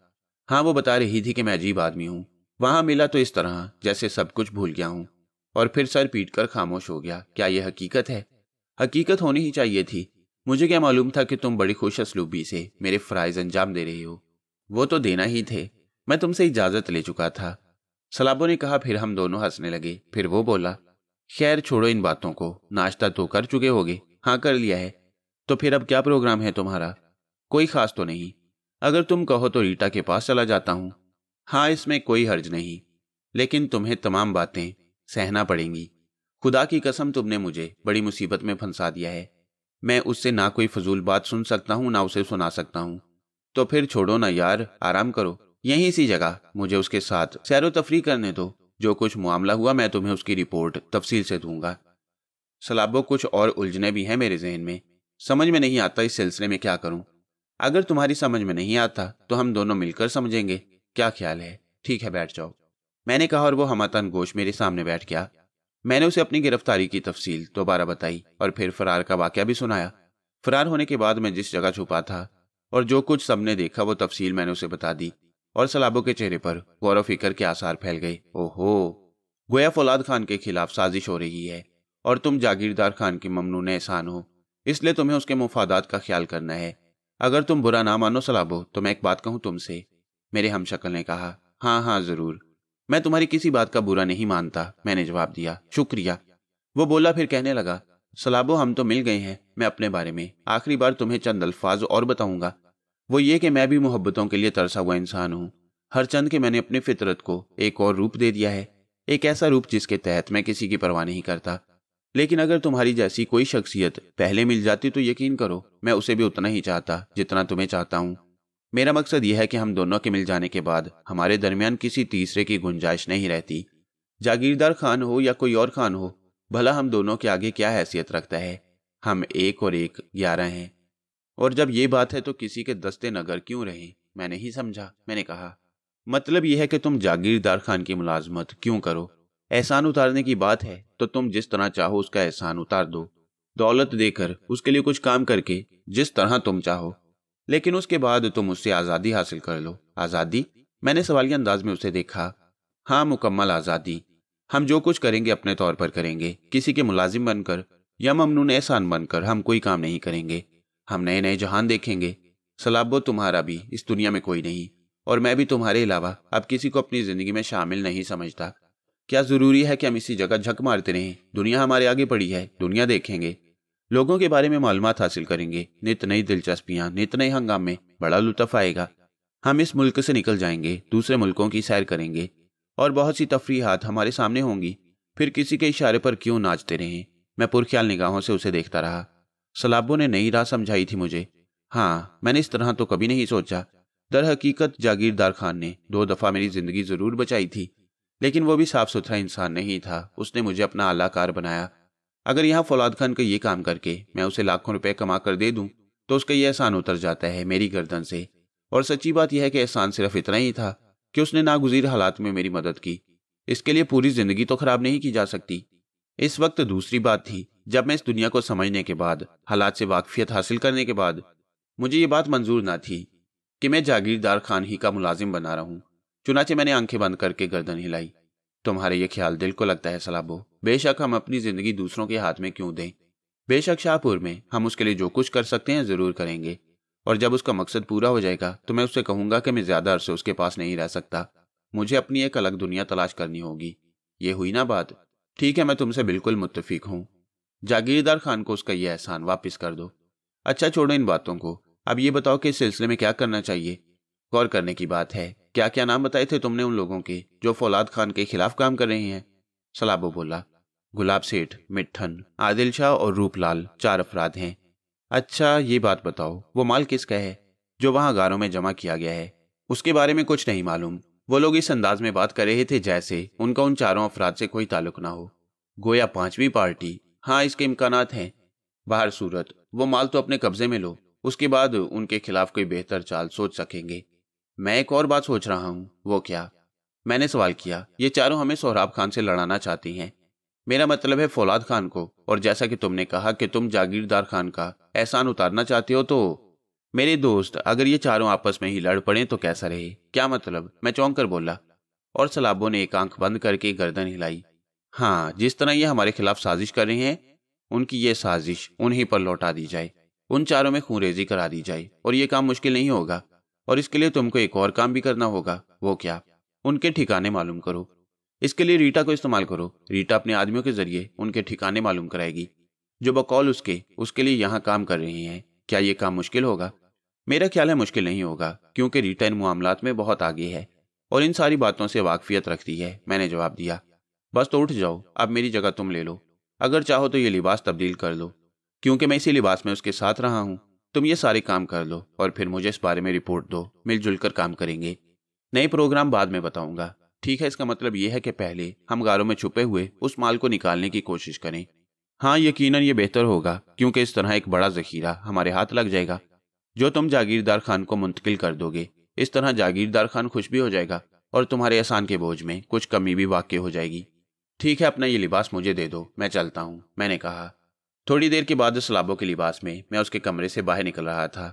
Speaker 1: हाँ वो बता रही थी कि मैं अजीब आदमी हूँ वहां मिला तो इस तरह जैसे सब कुछ भूल गया हूं और फिर सर पीट कर खामोश हो गया क्या यह हकीकत है हकीकत होनी ही चाहिए थी मुझे क्या मालूम था कि तुम बड़ी खुश असलूबी से मेरे फ्राइज अंजाम दे रही हो वो तो देना ही थे मैं तुमसे इजाजत ले चुका था सलाबों ने कहा फिर हम दोनों हंसने लगे फिर वो बोला खैर छोड़ो इन बातों को नाश्ता तो कर चुके होगे हाँ कर लिया है तो फिर अब क्या प्रोग्राम है तुम्हारा कोई खास तो नहीं अगर तुम कहो तो रीटा के पास चला जाता हूँ हाँ इसमें कोई हर्ज नहीं लेकिन तुम्हें तमाम बातें सहना पड़ेंगी खुदा की कसम तुमने मुझे बड़ी मुसीबत में फंसा दिया है मैं उससे ना कोई फजूल बात सुन सकता हूँ ना उसे सुना सकता हूँ तो फिर छोड़ो ना यार आराम करो यहीं सी जगह मुझे उसके साथ सैर तफरी करने दो जो कुछ मामला हुआ मैं तुम्हें उसकी रिपोर्ट तफसील से दूंगा सलाबों कुछ और उलझने भी हैं मेरे जहन में समझ में नहीं आता इस सिलसिले में क्या करूं अगर तुम्हारी समझ में नहीं आता तो हम दोनों मिलकर समझेंगे क्या ख्याल है ठीक है बैठ जाओ मैंने कहा और वो हमातन गोश मेरे सामने बैठ गया मैंने उसे अपनी गिरफ्तारी की तफसील दोबारा बताई और फिर फरार का वाक्य भी सुनाया फरार होने के बाद मैं जिस जगह छुपा था और जो कुछ सबने देखा वो तफसील मैंने उसे बता दी और सलाबों के चेहरे पर गौरव फिकर के आसार फैल गए ओहो गोया फौलाद खान के खिलाफ साजिश हो रही है और तुम जागीरदार खान के ममनून एहसान हो इसलिए तुम्हें उसके मुफादात का ख्याल करना है अगर तुम बुरा ना मानो सलाबो तो मैं एक बात कहूं तुमसे मेरे हम ने कहा हाँ हाँ जरूर मैं तुम्हारी किसी बात का बुरा नहीं मानता मैंने जवाब दिया शुक्रिया वो बोला फिर कहने लगा सलाबो हम तो मिल गए हैं मैं अपने बारे में आखिरी बार तुम्हें चंद अल्फाज और बताऊंगा वो ये कि मैं भी मोहब्बतों के लिए तरसा हुआ इंसान हूँ हर चंद के मैंने अपनी फितरत को एक और रूप दे दिया है एक ऐसा रूप जिसके तहत मैं किसी की परवाह नहीं करता लेकिन अगर तुम्हारी जैसी कोई शख्सियत पहले मिल जाती तो यकीन करो मैं उसे भी उतना ही चाहता जितना तुम्हें चाहता हूँ मेरा मकसद यह है कि हम दोनों के मिल जाने के बाद हमारे दरमियान किसी तीसरे की गुंजाइश नहीं रहती जागीरदार खान हो या कोई और खान हो भला हम दोनों के आगे क्या हैसियत रखता है हम एक और एक ग्यारह हैं और जब ये बात है तो किसी के दस्ते नगर क्यों रहे मैं नहीं समझा मैंने कहा मतलब यह है कि तुम जागीरदार खान की मुलाजमत क्यों करो एहसान उतारने की बात है तो तुम जिस तरह चाहो उसका एहसान उतार दो दौलत देकर उसके लिए कुछ काम करके जिस तरह तुम चाहो लेकिन उसके बाद तुम उससे आज़ादी हासिल कर लो आज़ादी मैंने सवालिया अंदाज में उसे देखा हाँ मुकम्मल आज़ादी हम जो कुछ करेंगे अपने तौर पर करेंगे किसी के मुलाजिम बनकर या ममनून एहसान बनकर हम कोई काम नहीं करेंगे हम नए नए जहान देखेंगे सलाबो तुम्हारा भी इस दुनिया में कोई नहीं और मैं भी तुम्हारे अलावा अब किसी को अपनी ज़िंदगी में शामिल नहीं समझता क्या ज़रूरी है कि हम इसी जगह झक मारते रहें दुनिया हमारे आगे पड़ी है दुनिया देखेंगे लोगों के बारे में मालूम हासिल करेंगे नित नई दिलचस्पियाँ नित नए हंगामे बड़ा लुत्फ आएगा हम इस मुल्क से निकल जाएंगे दूसरे मुल्कों की सैर करेंगे और बहुत सी तफरीहत हमारे सामने होंगी फिर किसी के इशारे पर क्यों नाचते रहें मैं पुरख्याल निगाहों से उसे देखता रहा सलाबों ने नई राह समझाई थी मुझे हाँ मैंने इस तरह तो कभी नहीं सोचा दर हकीकत जागीरदार खान ने दो दफ़ा मेरी ज़िंदगी ज़रूर बचाई थी लेकिन वो भी साफ सुथरा इंसान नहीं था उसने मुझे अपना आलाकार बनाया अगर यहाँ फौलाद खान का ये काम करके मैं उसे लाखों रुपए कमा कर दे दूँ तो उसका यह एहसान उतर जाता है मेरी गर्दन से और सच्ची बात यह है कि एहसान सिर्फ इतना ही था कि उसने नागुजीर हालात में मेरी मदद की इसके लिए पूरी जिंदगी तो खराब नहीं की जा सकती इस वक्त दूसरी बात थी जब मैं इस दुनिया को समझने के बाद हालात से वाकफियत हासिल करने के बाद मुझे ये बात मंजूर ना थी कि मैं जागीरदार खान ही का मुलाजिम बना रहा हूँ चुनाचे मैंने आंखें बंद करके गर्दन हिलाई तुम्हारे ये ख्याल दिल को लगता है सलाबो बेशक हम अपनी जिंदगी दूसरों के हाथ में क्यों दें बेशक शाहपुर में हम उसके लिए जो कुछ कर सकते हैं जरूर करेंगे और जब उसका मकसद पूरा हो जाएगा तो मैं उससे कहूंगा कि मैं ज्यादा अरसे उसके पास नहीं रह सकता मुझे अपनी एक अलग दुनिया तलाश करनी होगी ये हुई ना बात ठीक है मैं तुमसे बिल्कुल मुतफिक हूँ जागीरदार खान को उसका यह एहसान वापस कर दो अच्छा छोड़ो इन बातों को अब ये बताओ कि इस सिलसिले में क्या करना चाहिए गौर करने की बात है क्या क्या नाम बताए थे तुमने उन लोगों के जो फौलाद खान के खिलाफ काम कर रहे हैं सलाबो बोला गुलाब सेठ मिट्ठन आदिल शाह और रूपलाल चार अफराद हैं अच्छा ये बात बताओ वो माल किसका है जो वहां गारों में जमा किया गया है उसके बारे में कुछ नहीं मालूम वो लोग इस अंदाज में बात कर रहे थे जैसे उनका उन चारों अफराद से कोई ताल्लुक ना हो गोया पांचवी पार्टी हाँ इसके इम्कान हैं बाहर सूरत वो माल तो अपने कब्जे में लो उसके बाद उनके खिलाफ कोई बेहतर चाल सोच सकेंगे मैं एक और बात सोच रहा हूँ वो क्या मैंने सवाल किया ये चारों हमें सोहराब खान से लड़ाना चाहती हैं मेरा मतलब है फौलाद खान को और जैसा कि तुमने कहा कि तुम जागीरदार खान का एहसान उतारना चाहते हो तो मेरे दोस्त अगर ये चारों आपस में ही लड़ पड़े तो कैसा रहे क्या मतलब मैं चौंक कर बोला और सलाबों ने एक आंख बंद करके गर्दन हिलाई हाँ जिस तरह ये हमारे खिलाफ साजिश कर रहे हैं उनकी ये साजिश उन्हीं पर लौटा दी जाए उन चारों में खूनरेजी करा दी जाए और ये काम मुश्किल नहीं होगा और इसके लिए तुमको एक और काम भी करना होगा वो क्या उनके ठिकाने मालूम करो इसके लिए रीटा को इस्तेमाल करो रीटा अपने आदमियों के जरिए उनके ठिकाने मालूम कराएगी जो बकौल उसके उसके लिए यहाँ काम कर रही हैं क्या ये काम मुश्किल होगा मेरा ख्याल है मुश्किल नहीं होगा क्योंकि रीटा इन मामला में बहुत आगे है और इन सारी बातों से वाकफियत रखती है मैंने जवाब दिया बस तो उठ जाओ अब मेरी जगह तुम ले लो अगर चाहो तो ये लिबास तब्दील कर लो क्योंकि मैं इसी लिबास में उसके साथ रहा हूँ तुम ये सारे काम कर लो और फिर मुझे इस बारे में रिपोर्ट दो मिलजुल कर काम करेंगे नए प्रोग्राम बाद में बताऊंगा ठीक है इसका मतलब यह है कि पहले हम गारों में छुपे हुए उस माल को निकालने की कोशिश करें हाँ यकीनन ये बेहतर होगा क्योंकि इस तरह एक बड़ा जखीरा हमारे हाथ लग जाएगा जो तुम जागीरदार खान को मुंतकिल कर दोगे इस तरह जागीरदार खान खुश भी हो जाएगा और तुम्हारे एहसान के बोझ में कुछ कमी भी वाक़ हो जाएगी ठीक है अपना ये लिबास मुझे दे दो मैं चलता हूँ मैंने कहा थोड़ी देर के बाद सलाबों के लिबास में मैं उसके कमरे से बाहर निकल रहा था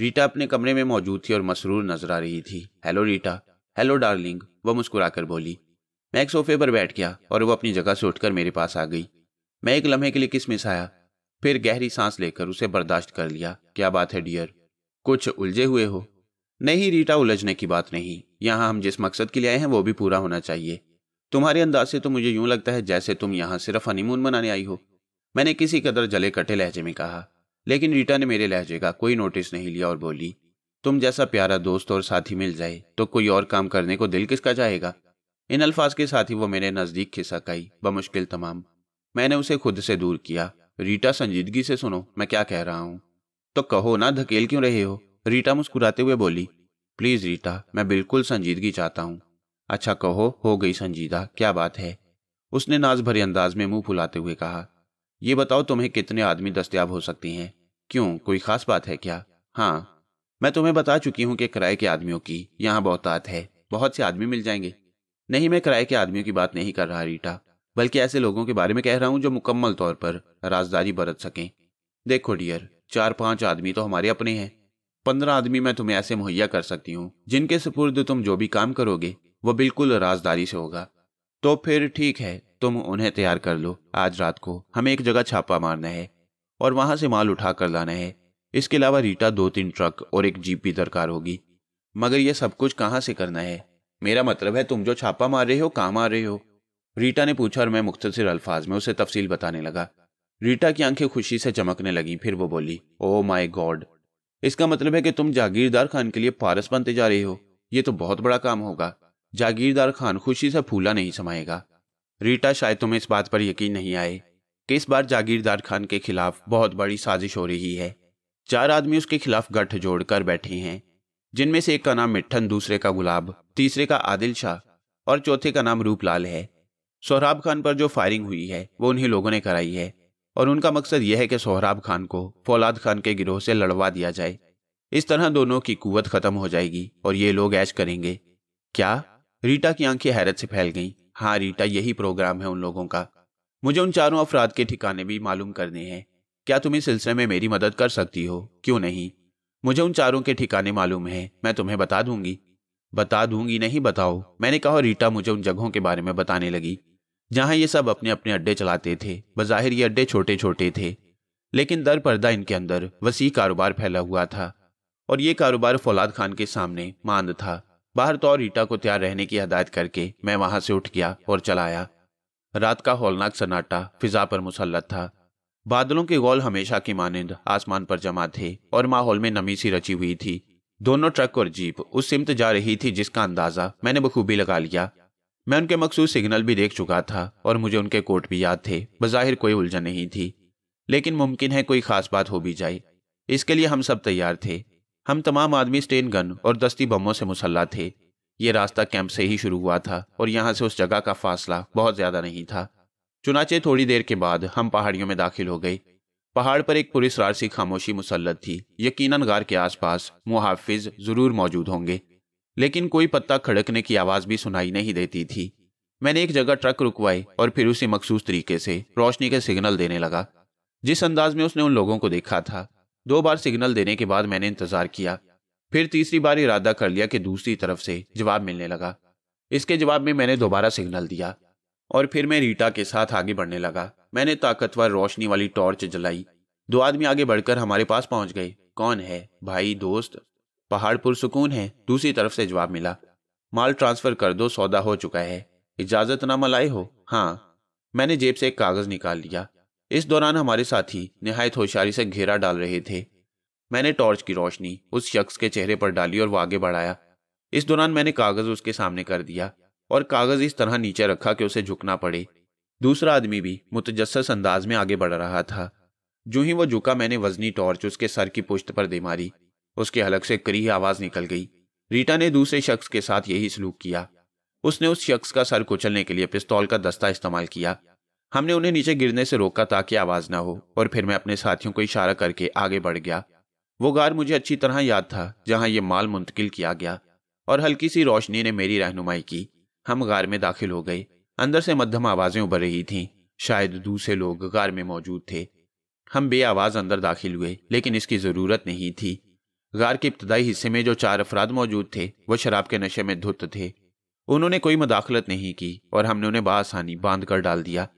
Speaker 1: रीटा अपने कमरे में मौजूद थी और मसरूर नजर आ रही थी हेलो रीटा हेलो डार्लिंग वह मुस्कुराकर बोली मैं एक सोफे पर बैठ गया और वो अपनी जगह से उठकर मेरे पास आ गई मैं एक लम्हे के लिए किसमिस आया फिर गहरी सांस लेकर उसे बर्दाश्त कर लिया क्या बात है डियर कुछ उलझे हुए हो नहीं रीटा उलझने की बात नहीं यहाँ हम जिस मकसद के लिए आए हैं वो भी पूरा होना चाहिए तुम्हारे अंदाज से तो मुझे यूं लगता है जैसे तुम यहाँ सिर्फ हनीमून मनाने आई हो मैंने किसी कदर जले कटे लहजे में कहा लेकिन रीटा ने मेरे लहजे का कोई नोटिस नहीं लिया और बोली तुम जैसा प्यारा दोस्त और साथी मिल जाए तो कोई और काम करने को दिल किसका जाएगा इन अल्फाज के साथ ही वो मेरे नज़दीक खिसक आई बमुश्किल तमाम मैंने उसे खुद से दूर किया रीटा संजीदगी से सुनो मैं क्या कह रहा हूँ तो कहो ना धकेल क्यों रहे हो रीटा मुस्कुराते हुए बोली प्लीज रीटा मैं बिल्कुल संजीदगी चाहता हूँ अच्छा कहो हो गई संजीदा क्या बात है उसने नाज भरे अंदाज में मुंह फुलाते हुए कहा ये बताओ तुम्हें कितने आदमी दस्तियाब हो सकती हैं क्यों कोई खास बात है क्या हाँ मैं तुम्हें बता चुकी हूँ कि किराए के आदमियों की यहाँ बहुतात है बहुत से आदमी मिल जाएंगे नहीं मैं किराए के आदमियों की बात नहीं कर रहा रीटा बल्कि ऐसे लोगों के बारे में कह रहा हूँ जो मुकम्मल तौर पर राजदारी बरत सकें देखो डियर चार पांच आदमी तो हमारे अपने हैं पंद्रह आदमी मैं तुम्हें ऐसे मुहैया कर सकती हूँ जिनके सुपुर्द तुम जो भी काम करोगे वह बिल्कुल राजदारी से होगा तो फिर ठीक है तुम उन्हें तैयार कर लो आज रात को हमें एक जगह छापा मारना है और वहां से माल उठा कर लाना है इसके अलावा रीटा दो तीन ट्रक और एक जीप भी दरकार होगी मगर यह सब कुछ कहाँ से करना है मेरा मतलब है तुम जो छापा मार रहे हो कहाँ मार रहे हो रीटा ने पूछा और मैं मुख्तसर अल्फाज में उसे तफसील बताने लगा रीटा की आंखें खुशी से चमकने लगी फिर वो बोली ओ माई गॉड इसका मतलब है कि तुम जागीरदार खान के लिए पारस बनते जा रहे हो ये तो बहुत बड़ा काम होगा जागीरदार खान खुशी से फूला नहीं समाएगा रीटा शायद तुम्हें इस बात पर यकीन नहीं आए कि इस बार जागीरदार खान के खिलाफ बहुत बड़ी साजिश हो रही है चार आदमी उसके खिलाफ गठजोड़ कर बैठे हैं जिनमें से एक का नाम मिट्ठन दूसरे का गुलाब तीसरे का आदिल शाह और चौथे का नाम रूपलाल है सोहराब खान पर जो फायरिंग हुई है वो उन्हीं लोगों ने कराई है और उनका मकसद यह है कि सोहराब खान को फौलाद खान के गिरोह से लड़वा दिया जाए इस तरह दोनों की कुवत खत्म हो जाएगी और ये लोग ऐश करेंगे क्या रीटा की आंखें हैरत से फैल गईं हाँ रीटा यही प्रोग्राम है उन लोगों का मुझे उन चारों अफराद के ठिकाने भी मालूम करने हैं क्या तुम इस सिलसिले में मेरी मदद कर सकती हो क्यों नहीं मुझे उन चारों के ठिकाने मालूम है मैं तुम्हें बता दूंगी बता दूंगी नहीं बताओ मैंने कहा रीटा मुझे उन जगहों के बारे में बताने लगी जहां ये सब अपने अपने अड्डे चलाते थे बाहिर ये अड्डे छोटे छोटे थे लेकिन दर पर्दा इनके अंदर वसी कारोबार फैला हुआ था और ये कारोबार फौलाद खान के सामने मांद था तो और ईटा को तैयार रहने की हदायत करके मैं वहां से उठ गया और चला आया रात का होलनाक सन्नाटा फिजा पर मुसलत था बादलों के गोल हमेशा की मानंद आसमान पर जमा थे और माहौल में नमी सी रची हुई थी दोनों ट्रक और जीप उस सिमत जा रही थी जिसका अंदाजा मैंने बखूबी लगा लिया मैं उनके मखसूस सिग्नल भी देख चुका था और मुझे उनके कोट भी याद थे बज़ाहिर कोई उलझन नहीं थी लेकिन मुमकिन है कोई खास बात हो भी जाए इसके लिए हम सब तैयार थे हम तमाम आदमी स्टेन गन और दस्ती बमों से मुसल्ला थे ये रास्ता कैंप से ही शुरू हुआ था और यहाँ से उस जगह का फासला बहुत ज़्यादा नहीं था चुनाचे थोड़ी देर के बाद हम पहाड़ियों में दाखिल हो गए पहाड़ पर एक पुलिस रारसी खामोशी मुसलत थी यकीनन गार के आसपास मुहाफिज ज़रूर मौजूद होंगे लेकिन कोई पत्ता खड़कने की आवाज़ भी सुनाई नहीं देती थी मैंने एक जगह ट्रक रुकवाई और फिर उसे मखसूस तरीके से रोशनी के सिग्नल देने लगा जिस अंदाज में उसने उन लोगों को देखा था दो बार सिग्नल देने के बाद मैंने इंतजार किया फिर तीसरी बार इरादा कर लिया कि दूसरी तरफ से जवाब मिलने लगा इसके जवाब में मैंने दोबारा सिग्नल दिया और फिर मैं रीटा के साथ आगे बढ़ने लगा मैंने ताकतवर रोशनी वाली टॉर्च जलाई दो आदमी आगे बढ़कर हमारे पास पहुंच गए कौन है भाई दोस्त पहाड़ पुरसकून है दूसरी तरफ से जवाब मिला माल ट्रांसफर कर दो सौदा हो चुका है इजाजत ना मलाई हो हाँ मैंने जेब से एक कागज निकाल लिया इस दौरान हमारे साथी नहायत होशियारी से घेरा डाल रहे थे मैंने टॉर्च की रोशनी उस शख्स के चेहरे पर डाली और वो आगे बढ़ाया इस दौरान मैंने कागज उसके सामने कर दिया और कागज इस तरह नीचे रखा कि उसे झुकना पड़े दूसरा आदमी भी मुतजस अंदाज में आगे बढ़ रहा था जो ही वो झुका मैंने वजनी टॉर्च उसके सर की पुश्त पर दे मारी उसके हलक से करी आवाज निकल गई रीटा ने दूसरे शख्स के साथ यही सलूक किया उसने उस शख्स का सर कुचलने के लिए पिस्तौल का दस्ता इस्तेमाल किया हमने उन्हें नीचे गिरने से रोका ताकि आवाज ना हो और फिर मैं अपने साथियों को इशारा करके आगे बढ़ गया वो गार मुझे अच्छी तरह याद था जहां ये माल मुंतकिल किया गया और हल्की सी रोशनी ने मेरी रहनुमाई की हम गार में दाखिल हो गए अंदर से मध्यम आवाजें उभर रही थीं शायद दूसरे लोग गार में मौजूद थे हम बे आवाज अंदर दाखिल हुए लेकिन इसकी ज़रूरत नहीं थी गार के इब्तदाई हिस्से में जो चार अफराद मौजूद थे वो शराब के नशे में धुत थे उन्होंने कोई मदाखलत नहीं की और हमने उन्हें बासानी बांध कर डाल दिया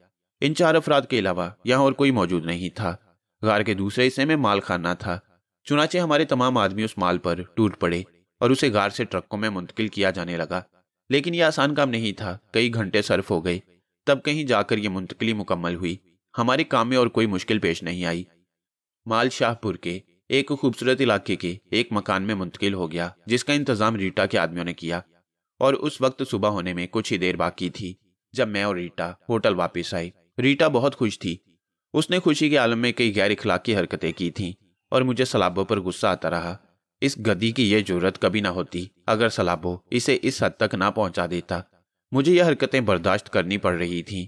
Speaker 1: इन चार अफराद के अलावा यहाँ और कोई मौजूद नहीं था गार के दूसरे हिस्से में माल खाना था चुनाचे हमारे तमाम आदमी उस माल पर टूट पड़े और उसे गार से ट्रकों में मुंतकिल किया जाने लगा लेकिन यह आसान काम नहीं था कई घंटे सर्फ हो गए तब कहीं जाकर यह मुंतकली मुकम्मल हुई हमारे काम में और कोई मुश्किल पेश नहीं आई माल शाहपुर के एक खूबसूरत इलाके के एक मकान में मुंतकिल हो गया जिसका इंतजाम रीटा के आदमियों ने किया और उस वक्त सुबह होने में कुछ ही देर बाकी थी जब मैं और रीटा होटल वापस आई रीटा बहुत खुश थी उसने खुशी के आलम में कई गैर इखलाकी हरकतें की थीं और मुझे सलाबों पर गुस्सा आता रहा इस गदी की यह जरूरत कभी ना होती अगर सलाबो इसे इस हद तक ना पहुंचा देता मुझे यह हरकतें बर्दाश्त करनी पड़ रही थीं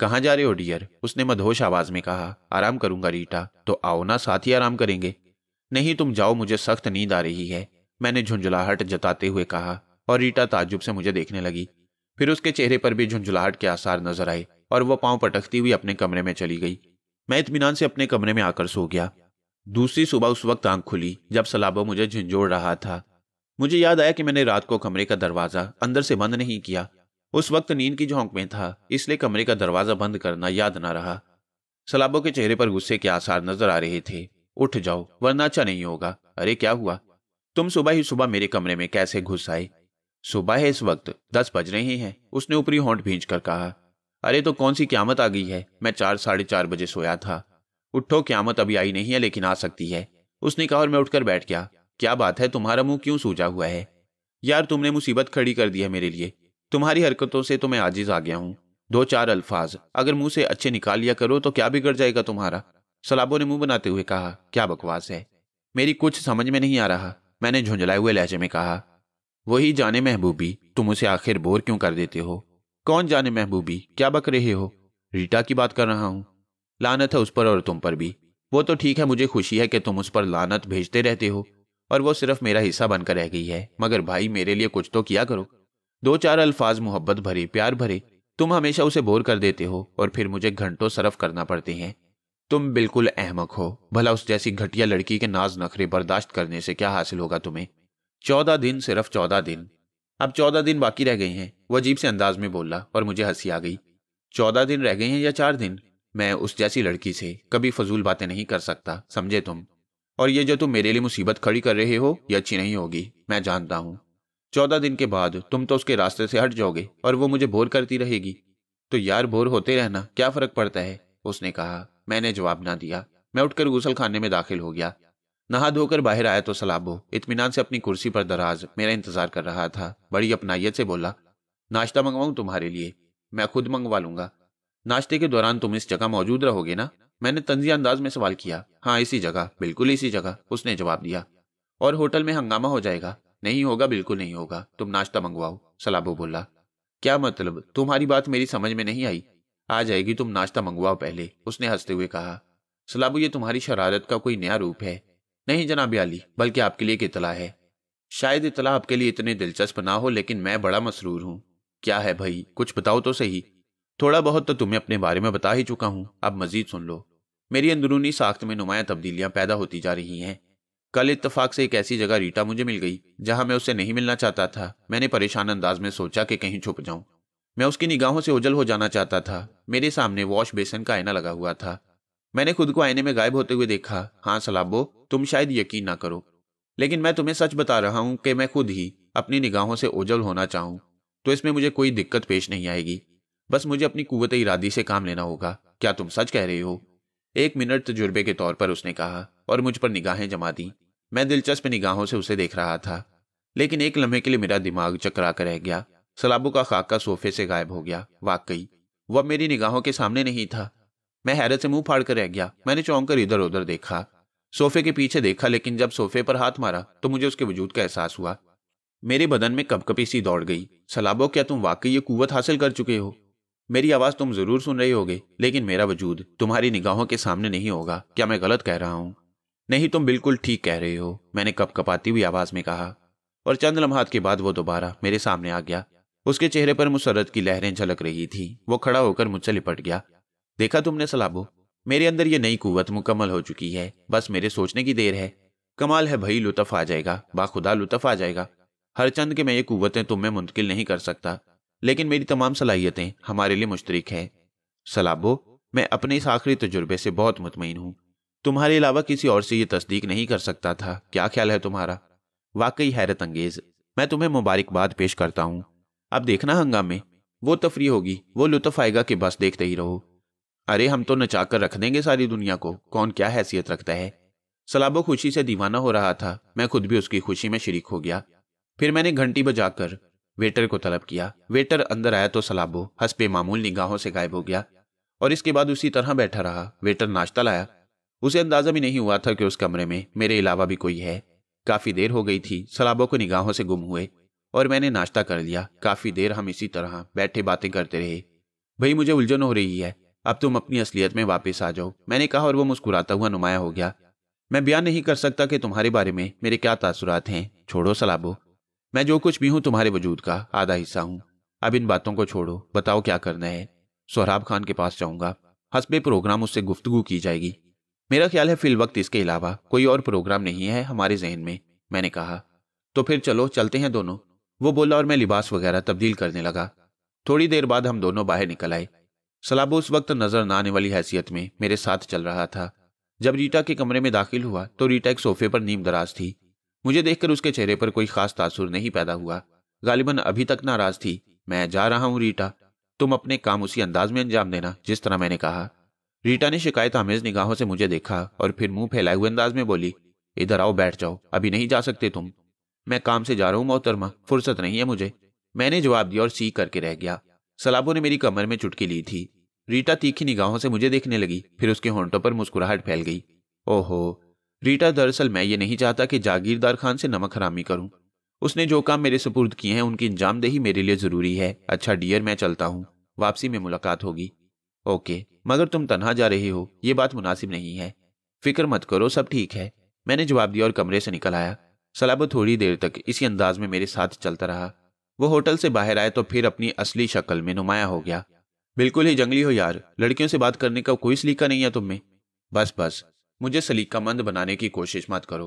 Speaker 1: कहाँ जा रहे हो डियर उसने मधोश आवाज में कहा आराम करूंगा रीटा तो आओ ना साथ ही आराम करेंगे नहीं तुम जाओ मुझे सख्त नींद आ रही है मैंने झुंझुलाहट जताते हुए कहा और रीटा ताजुब से मुझे देखने लगी फिर उसके चेहरे पर भी झुंझुलाहट के आसार नजर आए और वह पांव पटकती हुई अपने कमरे में चली गई मैं इतमान से अपने कमरे में आकर सो गया दूसरी सुबह उस वक्त आंख खुली जब सलाबो मुझे झंझोड़ रहा था मुझे याद आया कि मैंने रात को कमरे का दरवाजा अंदर से बंद नहीं किया उस वक्त नींद की झोंक में था इसलिए कमरे का दरवाजा बंद करना याद ना रहा सलाबों के चेहरे पर गुस्से के आसार नजर आ रहे थे उठ जाओ वरना अच्छा नहीं होगा अरे क्या हुआ तुम सुबह ही सुबह मेरे कमरे में कैसे घुस आए सुबह है इस वक्त दस बज रहे हैं उसने ऊपरी होंठ भींच कर कहा अरे तो कौन सी क्यामत आ गई है मैं चार साढ़े चार बजे सोया था उठो क्यामत अभी आई नहीं है लेकिन आ सकती है उसने कहा और मैं उठकर बैठ गया क्या बात है तुम्हारा मुंह क्यों सूझा हुआ है यार तुमने मुसीबत खड़ी कर दी है मेरे लिए तुम्हारी हरकतों से तो मैं आजिज आ गया हूँ दो चार अल्फाज अगर मुंह से अच्छे निकाल लिया करो तो क्या बिगड़ जाएगा तुम्हारा सलाबों ने मुंह बनाते हुए कहा क्या बकवास है मेरी कुछ समझ में नहीं आ रहा मैंने झुंझलाए हुए लहजे में कहा वही जाने महबूबी तुम उसे आखिर बोर क्यों कर देते हो कौन जाने महबूबी क्या बक रहे हो रीटा की बात कर रहा हूँ लानत है उस पर और तुम पर भी वो तो ठीक है मुझे खुशी है कि तुम उस पर लानत भेजते रहते हो और वो सिर्फ मेरा हिस्सा बनकर रह गई है मगर भाई मेरे लिए कुछ तो किया करो दो चार अल्फाज मोहब्बत भरे प्यार भरे तुम हमेशा उसे बोर कर देते हो और फिर मुझे घंटों सरफ करना पड़ते हैं तुम बिल्कुल अहमक हो भला उस जैसी घटिया लड़की के नाज नखरे बर्दाश्त करने से क्या हासिल होगा तुम्हें चौदह दिन सिर्फ चौदह दिन अब चौदह दिन बाकी रह गए हैं वह अजीब से अंदाज में बोला और मुझे हंसी आ गई चौदह दिन रह गए हैं या चार दिन मैं उस जैसी लड़की से कभी फजूल बातें नहीं कर सकता समझे तुम और ये जो तुम मेरे लिए मुसीबत खड़ी कर रहे हो ये अच्छी नहीं होगी मैं जानता हूँ चौदह दिन के बाद तुम तो उसके रास्ते से हट जाओगे और वो मुझे बोर करती रहेगी तो यार बोर होते रहना क्या फर्क पड़ता है उसने कहा मैंने जवाब ना दिया मैं उठकर गुसलखाने खाने में दाखिल हो गया नहा धोकर बाहर आया तो सलाबो इतमान से अपनी कुर्सी पर दराज मेरा इंतजार कर रहा था बड़ी अपनाइयत से बोला नाश्ता मंगवाऊं तुम्हारे लिए मैं खुद मंगवा लूंगा नाश्ते के दौरान तुम इस जगह मौजूद रहोगे ना मैंने तंजिया अंदाज में सवाल किया हाँ इसी जगह बिल्कुल इसी जगह उसने जवाब दिया और होटल में हंगामा हो जाएगा नहीं होगा बिल्कुल नहीं होगा तुम नाश्ता मंगवाओ सलाबो बोला क्या मतलब तुम्हारी बात मेरी समझ में नहीं आई आ जाएगी तुम नाश्ता मंगवाओ पहले उसने हंसते हुए कहा सलाबू ये तुम्हारी शरारत का कोई नया रूप है नहीं जनाब आली बल्कि आपके लिए एक इतला है शायद इतला आपके लिए इतने दिलचस्प ना हो लेकिन मैं बड़ा मसरूर हूँ क्या है भाई कुछ बताओ तो सही थोड़ा बहुत तो तुम्हें अपने बारे में बता ही चुका हूँ अब मजीद सुन लो मेरी अंदरूनी साख्त में नुमाया तब्दीलियां पैदा होती जा रही हैं कल इतफाक से एक ऐसी जगह रीटा मुझे मिल गई जहां मैं उससे नहीं मिलना चाहता था मैंने परेशान अंदाज में सोचा कि कहीं छुप जाऊं मैं उसकी निगाहों से उजल हो जाना चाहता था मेरे सामने वॉश बेसन का आईना लगा हुआ था मैंने खुद को आईने में गायब होते हुए देखा हाँ सलाबो तुम शायद यकीन ना करो लेकिन मैं तुम्हें सच बता रहा हूं कि मैं खुद ही अपनी निगाहों से ओझल होना चाहूं तो इसमें मुझे कोई दिक्कत पेश नहीं आएगी बस मुझे अपनी कुत इरादी से काम लेना होगा क्या तुम सच कह रहे हो एक मिनट तजुर्बे के तौर पर उसने कहा और मुझ पर निगाहें जमा दी मैं दिलचस्प निगाहों से उसे देख रहा था लेकिन एक लम्हे के लिए मेरा दिमाग चकरा कर रह गया सलाबू का खाका सोफे से गायब हो गया वाकई वह मेरी निगाहों के सामने नहीं था मैं हैरत से मुंह फाड़ कर रह गया मैंने चौंक कर इधर उधर देखा सोफे के पीछे देखा लेकिन जब सोफे पर हाथ मारा तो मुझे उसके वजूद का एहसास हुआ मेरे बदन में कपकपी सी दौड़ गई सलाबो क्या तुम वाकई ये कुवत हासिल कर चुके हो मेरी आवाज़ तुम ज़रूर सुन रहे होगे लेकिन मेरा वजूद तुम्हारी निगाहों के सामने नहीं होगा क्या मैं गलत कह रहा हूँ नहीं तुम बिल्कुल ठीक कह रहे हो मैंने कपकपाती हुई आवाज़ में कहा और चंद लम्हात के बाद वो दोबारा मेरे सामने आ गया उसके चेहरे पर मुसरत की लहरें झलक रही थी वो खड़ा होकर मुझसे लिपट गया देखा तुमने सलाबो मेरे अंदर ये नई कुवत मुकम्मल हो चुकी है बस मेरे सोचने की देर है कमाल है भाई लुत्फ आ जाएगा बाखुदा लुत्फ आ जाएगा हर चंद के मैं ये कुवतें तुम्हें मुंतकिल नहीं कर सकता लेकिन मेरी तमाम सलाहियतें हमारे लिए मुश्तरक है सलाबो मैं अपने इस आखिरी तजुर्बे से बहुत मुतमिन हूँ तुम्हारे अलावा किसी और से ये तस्दीक नहीं कर सकता था क्या ख्याल है तुम्हारा वाकई हैरत अंगेज मैं तुम्हें मुबारकबाद पेश करता हूँ अब देखना हंगामे वो तफरी होगी वो लुत्फ आएगा कि बस देखते ही रहो अरे हम तो नचा कर रख देंगे सारी दुनिया को कौन क्या हैसियत रखता है सलाबो खुशी से दीवाना हो रहा था मैं खुद भी उसकी खुशी में शरीक हो गया फिर मैंने घंटी बजाकर वेटर को तलब किया वेटर अंदर आया तो सलाबो हंसपे मामूल निगाहों से गायब हो गया और इसके बाद उसी तरह बैठा रहा वेटर नाश्ता लाया उसे अंदाजा भी नहीं हुआ था कि उस कमरे में मेरे अलावा भी कोई है काफी देर हो गई थी सलाबों को निगाहों से गुम हुए और मैंने नाश्ता कर लिया काफी देर हम इसी तरह बैठे बातें करते रहे भाई मुझे उलझन हो रही है अब तुम अपनी असलियत में वापस आ जाओ मैंने कहा और वो मुस्कुराता हुआ नुमाया हो गया मैं बयान नहीं कर सकता कि तुम्हारे बारे में मेरे क्या तासुरात हैं छोड़ो सलाबो मैं जो कुछ भी हूं तुम्हारे वजूद का आधा हिस्सा हूँ अब इन बातों को छोड़ो बताओ क्या करना है सोहराब खान के पास जाऊंगा हसबे प्रोग्राम उससे गुफ्तगु की जाएगी मेरा ख्याल है फिल वक्त इसके अलावा कोई और प्रोग्राम नहीं है हमारे जहन में मैंने कहा तो फिर चलो चलते हैं दोनों वो बोला और मैं लिबास वगैरह तब्दील करने लगा थोड़ी देर बाद हम दोनों बाहर निकल आए सलाबो उस वक्त नजर न आने वाली हैसियत में मेरे साथ चल रहा था जब रीटा के कमरे में दाखिल हुआ तो रीटा एक सोफे पर नीम दराज थी मुझे देखकर उसके चेहरे पर कोई खास तासुर नहीं पैदा हुआ गालिबन अभी तक नाराज थी मैं जा रहा हूं रीटा तुम अपने काम उसी अंदाज में अंजाम देना जिस तरह मैंने कहा रीटा ने शिकायत आमेज निगाहों से मुझे देखा और फिर मुंह फैलाए हुए अंदाज में बोली इधर आओ बैठ जाओ अभी नहीं जा सकते तुम मैं काम से जा रहा हूं मोहतरमा फुर्सत नहीं है मुझे मैंने जवाब दिया और सीख करके रह गया सलाबों ने मेरी कमर में चुटकी ली थी रीटा तीखी निगाहों से मुझे देखने लगी फिर उसके होंठों पर मुस्कुराहट फैल गई ओहो रीटा दरअसल मैं ये नहीं चाहता कि जागीरदार खान से नमक हरामी करूं उसने जो काम मेरे सपुर्द किए हैं उनकी इंजामदेही मेरे लिए ज़रूरी है अच्छा डियर मैं चलता हूँ वापसी में मुलाकात होगी ओके मगर तुम तनहा जा रहे हो ये बात मुनासिब नहीं है फिक्र मत करो सब ठीक है मैंने जवाब दिया और कमरे से निकल आया सलाबो थोड़ी देर तक इसी अंदाज में मेरे साथ चलता रहा वो होटल से बाहर आए तो फिर अपनी असली शक्ल में नुमाया हो गया बिल्कुल ही जंगली हो यार लड़कियों से बात करने का कोई सलीका नहीं है तुम में बस बस मुझे सलीकामंद बनाने की कोशिश मत करो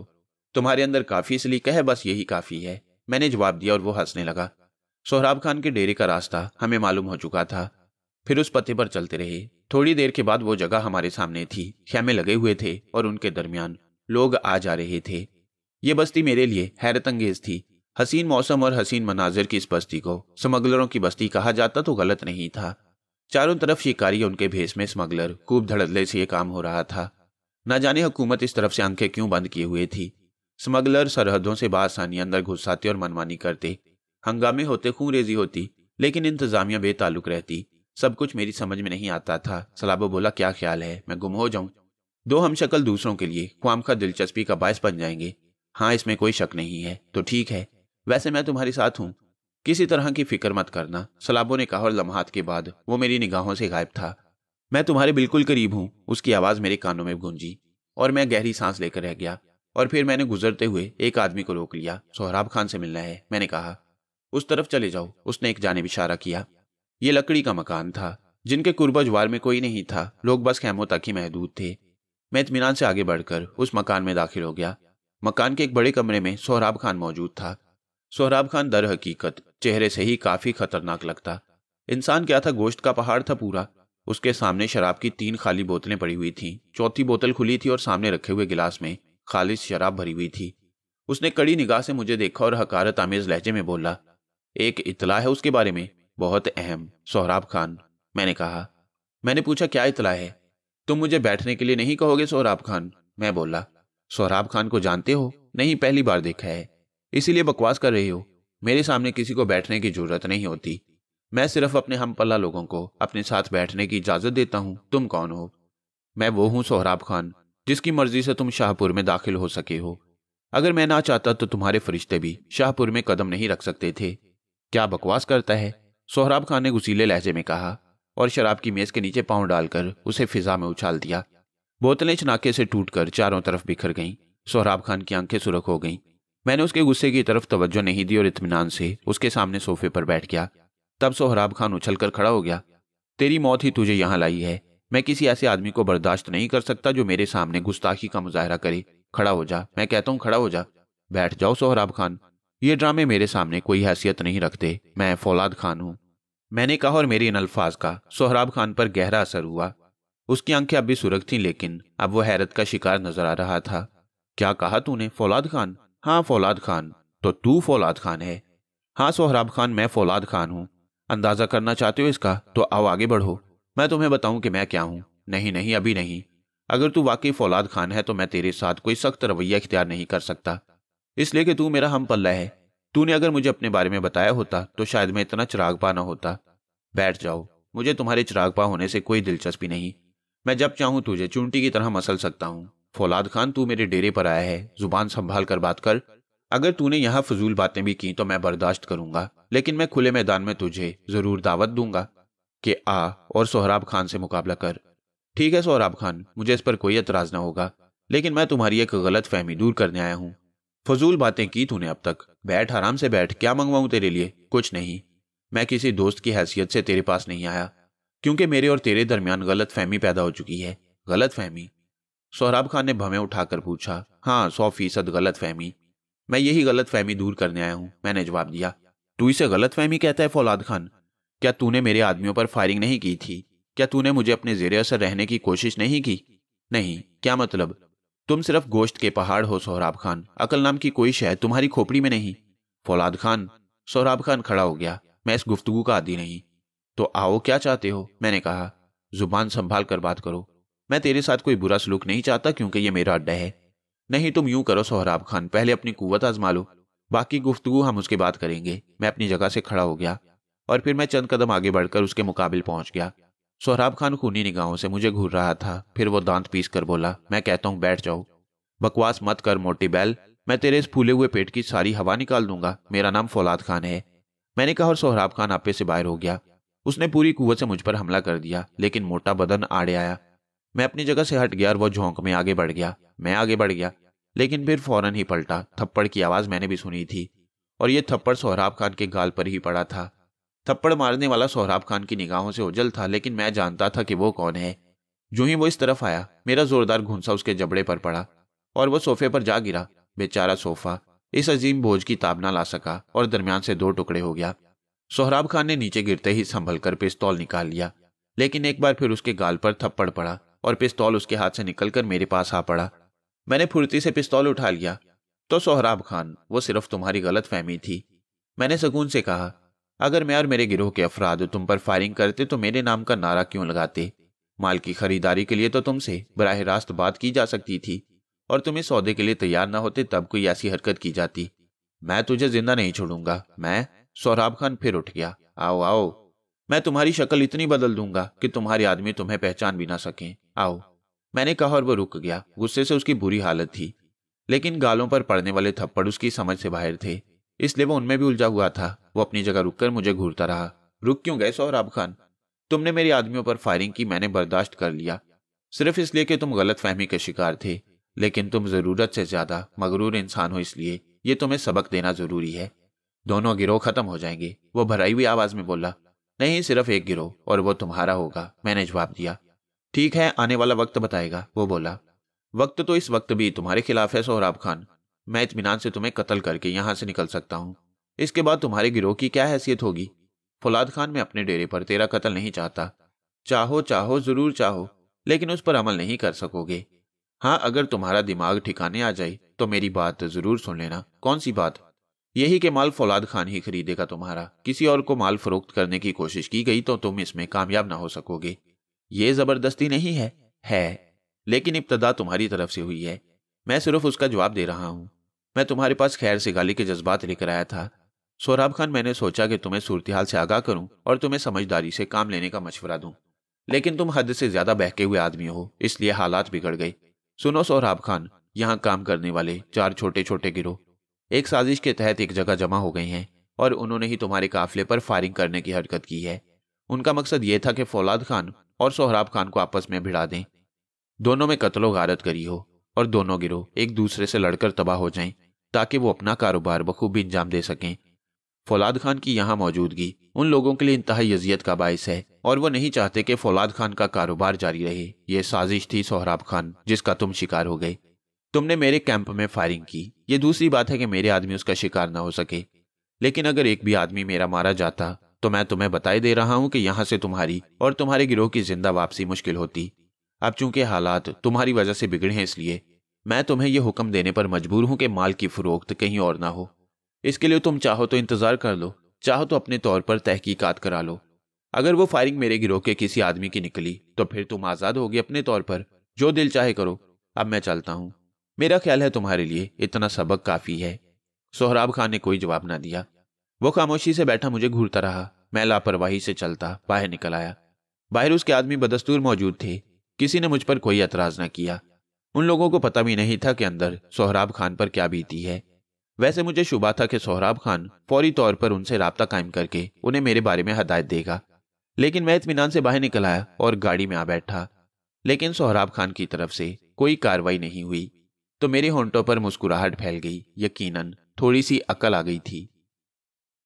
Speaker 1: तुम्हारे अंदर काफ़ी सलीका है बस यही काफ़ी है मैंने जवाब दिया और वो हंसने लगा सोहराब खान के डेरे का रास्ता हमें मालूम हो चुका था फिर उस पते पर चलते रहे थोड़ी देर के बाद वो जगह हमारे सामने थी खेमे लगे हुए थे और उनके दरमियान लोग आ जा रहे थे ये बस्ती मेरे लिए हैरत अंगेज थी हसीन मौसम और हसीन मनाजिर की इस बस्ती को स्मगलरों की बस्ती कहा जाता तो गलत नहीं था चारों तरफ शिकारी उनके भेस में स्मगलर खूब धड़ल्ले से ये काम हो रहा था न जाने हुकूमत इस तरफ से आंखें क्यों बंद किए हुए थी स्मगलर सरहदों से बासानी अंदर घुसाते और मनमानी करते हंगामे होते रेजी होती लेकिन इंतजामिया बेताल्लुक रहती सब कुछ मेरी समझ में नहीं आता था सलाबो बोला क्या ख्याल है मैं गुम हो जाऊं दो हम शक्ल दूसरों के लिए ख्वाम का दिलचस्पी का बायस बन जाएंगे हाँ इसमें कोई शक नहीं है तो ठीक है वैसे मैं तुम्हारे साथ हूँ किसी तरह की फिक्र मत करना सलाबों ने कहा और लम्हात के बाद वो मेरी निगाहों से गायब था मैं तुम्हारे बिल्कुल करीब हूं उसकी आवाज़ मेरे कानों में गूंजी और मैं गहरी सांस लेकर रह गया और फिर मैंने गुजरते हुए एक आदमी को रोक लिया सोहराब खान से मिलना है मैंने कहा उस तरफ चले जाओ उसने एक जाने इशारा किया ये लकड़ी का मकान था जिनके कुर्बजवार में कोई नहीं था लोग बस खैमों तक ही महदूद थे मैं इतमान से आगे बढ़कर उस मकान में दाखिल हो गया मकान के एक बड़े कमरे में सोहराब खान मौजूद था सोहराब खान दर हकीकत चेहरे से ही काफी खतरनाक लगता इंसान क्या था गोश्त का पहाड़ था पूरा उसके सामने शराब की तीन खाली बोतलें पड़ी हुई थीं चौथी बोतल खुली थी और सामने रखे हुए गिलास में खालिश शराब भरी हुई थी उसने कड़ी निगाह से मुझे देखा और हकारत आमेज लहजे में बोला एक इतला है उसके बारे में बहुत अहम सोहराब खान मैंने कहा मैंने पूछा क्या इतला है तुम मुझे बैठने के लिए नहीं कहोगे सोहराब खान मैं बोला सोहराब खान को जानते हो नहीं पहली बार देखा है इसीलिए बकवास कर रही हो मेरे सामने किसी को बैठने की जरूरत नहीं होती मैं सिर्फ अपने हम पल्ला लोगों को अपने साथ बैठने की इजाजत देता हूँ तुम कौन हो मैं वो हूँ सोहराब खान जिसकी मर्जी से तुम शाहपुर में दाखिल हो सके हो अगर मैं ना चाहता तो तुम्हारे फरिश्ते भी शाहपुर में कदम नहीं रख सकते थे क्या बकवास करता है सोहराब खान ने गुसीले लहजे में कहा और शराब की मेज के नीचे पांव डालकर उसे फिजा में उछाल दिया बोतलें चनाके से टूटकर चारों तरफ बिखर गईं सोहराब खान की आंखें सुरख हो गईं मैंने उसके गुस्से की तरफ तवज्जो नहीं दी और इतमान से उसके सामने सोफे पर बैठ गया तब सोहराब खान उछल कर खड़ा हो गया तेरी मौत ही तुझे यहाँ लाई है मैं किसी ऐसे आदमी को बर्दाश्त नहीं कर सकता जो मेरे सामने गुस्ताखी का मुजाहरा करे खड़ा हो जा मैं कहता हूँ खड़ा हो जा बैठ जाओ सोहराब खान ये ड्रामे मेरे सामने कोई हैसियत नहीं रखते मैं फौलाद खान हूँ मैंने कहा और मेरे इन अल्फाज का सोहराब खान पर गहरा असर हुआ उसकी आंखें अब भी सुरख थीं लेकिन अब वो हैरत का शिकार नजर आ रहा था क्या कहा तूने फौलाद खान हाँ फौलाद खान तो तू फौलाद खान है हाँ सोहराब खान मैं फौलाद खान हूँ अंदाज़ा करना चाहते हो इसका तो आओ आगे बढ़ो मैं तुम्हें बताऊं कि मैं क्या हूँ नहीं नहीं अभी नहीं अगर तू वाकई फौलाद खान है तो मैं तेरे साथ कोई सख्त रवैया इख्तियार नहीं कर सकता इसलिए कि तू मेरा हम पल्ला है तूने अगर मुझे अपने बारे में बताया होता तो शायद मैं इतना चिराग पा ना होता बैठ जाओ मुझे तुम्हारे चिराग पा होने से कोई दिलचस्पी नहीं मैं जब चाहूँ तुझे चूंटी की तरह मसल सकता हूँ फौलाद खान तू मेरे डेरे पर आया है जुबान संभाल कर बात कर अगर तूने यहाँ फजूल बातें भी की तो मैं बर्दाश्त करूंगा लेकिन मैं खुले मैदान में तुझे जरूर दावत दूंगा कि आ और सोहराब खान से मुकाबला कर ठीक है सोहराब खान मुझे इस पर कोई एतराज ना होगा लेकिन मैं तुम्हारी एक गलत फहमी दूर करने आया हूँ फजूल बातें की तूने अब तक बैठ आराम से बैठ क्या मंगवाऊ तेरे लिए कुछ नहीं मैं किसी दोस्त की हैसियत से तेरे पास नहीं आया क्योंकि मेरे और तेरे दरमियान गलत फहमी पैदा हो चुकी है गलत फहमी सोहराब खान ने भवें उठाकर पूछा हाँ सौ फीसद गलत फहमी मैं यही गलत फहमी दूर करने आया हूँ मैंने जवाब दिया तू इसे गलत फहमी कहता है फौलाद खान क्या तूने मेरे आदमियों पर फायरिंग नहीं की थी क्या तूने मुझे अपने जेर असर रहने की कोशिश नहीं की नहीं क्या मतलब तुम सिर्फ गोश्त के पहाड़ हो सोहराब खान अकल नाम की कोई शहर तुम्हारी खोपड़ी में नहीं फौलाद खान सोहराब खान खड़ा हो गया मैं इस गुफ्तगु का आदि नहीं तो आओ क्या चाहते हो मैंने कहा जुबान संभाल कर बात करो मैं तेरे साथ कोई बुरा सलूक नहीं चाहता क्योंकि ये मेरा अड्डा है नहीं तुम यूं करो सोहराब खान पहले अपनी कुवत आजमा लो बाकी गुफ्तगु हम उसके बाद करेंगे मैं अपनी जगह से खड़ा हो गया और फिर मैं चंद कदम आगे बढ़कर उसके मुकाबले पहुंच गया सोहराब खान खूनी निगाहों से मुझे घूर रहा था फिर वो दांत पीस कर बोला मैं कहता हूँ बैठ जाओ बकवास मत कर मोटी बैल मैं तेरे इस फूले हुए पेट की सारी हवा निकाल दूंगा मेरा नाम फौलाद खान है मैंने कहा और सोहराब खान आपे से बाहर हो गया उसने पूरी कुवत से मुझ पर हमला कर दिया लेकिन मोटा बदन आड़े आया मैं अपनी जगह से हट गया और वो झोंक में आगे बढ़ गया मैं आगे बढ़ गया लेकिन फिर फौरन ही पलटा थप्पड़ की आवाज मैंने भी सुनी थी और ये थप्पड़ सोहराब खान के गाल पर ही पड़ा था थप्पड़ मारने वाला सोहराब खान की निगाहों से उजल था लेकिन मैं जानता था कि वो कौन है जो ही वो इस तरफ आया मेरा जोरदार घुंसा उसके जबड़े पर पड़ा और वह सोफे पर जा गिरा बेचारा सोफा इस अजीम बोझ की ताब ना ला सका और दरमियान से दो टुकड़े हो गया सोहराब खान ने नीचे गिरते ही संभल कर पिस्तौल निकाल लिया लेकिन एक बार फिर उसके गाल पर थप्पड़ पड़ा और पिस्तौल उसके हाथ से निकलकर मेरे पास आ पड़ा मैंने फुर्ती से पिस्तौल उठा लिया तो सोहराब खान वो सिर्फ तुम्हारी गलत फहमी थी मैंने सकून से कहा अगर मैं और मेरे गिरोह के अफराद तुम पर फायरिंग करते तो मेरे नाम का नारा क्यों लगाते माल की खरीदारी के लिए तो तुमसे बराह रास्त बात की जा सकती थी और तुम इस सौदे के लिए तैयार ना होते तब कोई ऐसी हरकत की जाती मैं तुझे जिंदा नहीं छोड़ूंगा मैं सौराब खान फिर उठ गया आओ आओ मैं तुम्हारी शक्ल इतनी बदल दूंगा कि तुम्हारे आदमी तुम्हें पहचान भी ना सकें आओ मैंने कहा और वो रुक गया गुस्से से उसकी बुरी हालत थी लेकिन गालों पर पड़ने वाले थप्पड़ उसकी समझ से बाहर थे इसलिए वो उनमें भी उलझा हुआ था वो अपनी जगह कर मुझे घूरता रहा रुक क्यों गए सौराब खान तुमने मेरे आदमियों पर फायरिंग की मैंने बर्दाश्त कर लिया सिर्फ इसलिए कि तुम गलत फहमी के शिकार थे लेकिन तुम जरूरत से ज्यादा मगरूर इंसान हो इसलिए ये तुम्हें सबक देना जरूरी है दोनों गिरोह खत्म हो जाएंगे वो भराई हुई आवाज में बोला नहीं सिर्फ एक गिरोह और वो तुम्हारा होगा मैंने जवाब दिया ठीक है आने वाला वक्त बताएगा वो बोला वक्त तो इस वक्त भी तुम्हारे खिलाफ है सोहराब खान मैं इतमान से तुम्हें कत्ल करके यहाँ से निकल सकता हूँ इसके बाद तुम्हारे गिरोह की क्या हैसियत होगी फुलाद खान मैं अपने डेरे पर तेरा कत्ल नहीं चाहता चाहो चाहो जरूर चाहो लेकिन उस पर अमल नहीं कर सकोगे हाँ अगर तुम्हारा दिमाग ठिकाने आ जाए तो मेरी बात जरूर सुन लेना कौन सी बात यही के माल फौलाद खान ही खरीदेगा तुम्हारा किसी और को माल फरोख्त करने की कोशिश की गई तो तुम इसमें कामयाब ना हो सकोगे ये जबरदस्ती नहीं है है लेकिन इब्तदा तुम्हारी तरफ से हुई है मैं सिर्फ उसका जवाब दे रहा हूँ मैं तुम्हारे पास खैर से गाली के जज्बात लेकर आया था सोराब खान मैंने सोचा कि तुम्हें सूरत हाल से आगाह करूं और तुम्हें समझदारी से काम लेने का मशवरा दूं लेकिन तुम हद से ज्यादा बहके हुए आदमी हो इसलिए हालात बिगड़ गए सुनो सौराब खान यहाँ काम करने वाले चार छोटे छोटे गिरोह एक साजिश के तहत एक जगह जमा हो गई हैं और उन्होंने ही तुम्हारे काफिले पर फायरिंग करने की हरकत की है उनका मकसद यह था कि फौलाद खान और सोहराब खान को आपस में भिड़ा दें दोनों में कत्लो गारत करी हो और दोनों गिरोह एक दूसरे से लड़कर तबाह हो जाएं ताकि वो अपना कारोबार बखूबी अंजाम दे सकें फौलाद खान की यहाँ मौजूदगी उन लोगों के लिए इंतहाई यजियत का बायस है और वो नहीं चाहते कि फौलाद खान का कारोबार जारी रहे ये साजिश थी सोहराब खान जिसका तुम शिकार हो गए तुमने मेरे कैंप में फायरिंग की ये दूसरी बात है कि मेरे आदमी उसका शिकार ना हो सके लेकिन अगर एक भी आदमी मेरा मारा जाता तो मैं तुम्हें बताई दे रहा हूं कि यहां से तुम्हारी और तुम्हारे गिरोह की जिंदा वापसी मुश्किल होती अब चूंकि हालात तुम्हारी वजह से बिगड़े हैं इसलिए मैं तुम्हें यह हुक्म देने पर मजबूर हूं कि माल की फरोख्त कहीं और ना हो इसके लिए तुम चाहो तो इंतजार कर लो चाहो तो अपने तौर पर तहकीकत करा लो अगर वो फायरिंग मेरे गिरोह के किसी आदमी की निकली तो फिर तुम आजाद होगी अपने तौर पर जो दिल चाहे करो अब मैं चलता हूं मेरा ख्याल है तुम्हारे लिए इतना सबक काफी है सोहराब खान ने कोई जवाब ना दिया वो खामोशी से बैठा मुझे घूरता रहा मैं लापरवाही से चलता बाहर निकल आया बाहर उसके आदमी बदस्तूर मौजूद थे किसी ने मुझ पर कोई एतराज न किया उन लोगों को पता भी नहीं था कि अंदर सोहराब खान पर क्या बीती है वैसे मुझे शुबा था कि सोहराब खान फौरी तौर पर उनसे रबता कायम करके उन्हें मेरे बारे में हदायत देगा लेकिन मैं इतमान से बाहर निकल आया और गाड़ी में आ बैठा लेकिन सोहराब खान की तरफ से कोई कार्रवाई नहीं हुई तो मेरे होंटों पर मुस्कुराहट फैल गई यकीनन थोड़ी सी अकल आ गई थी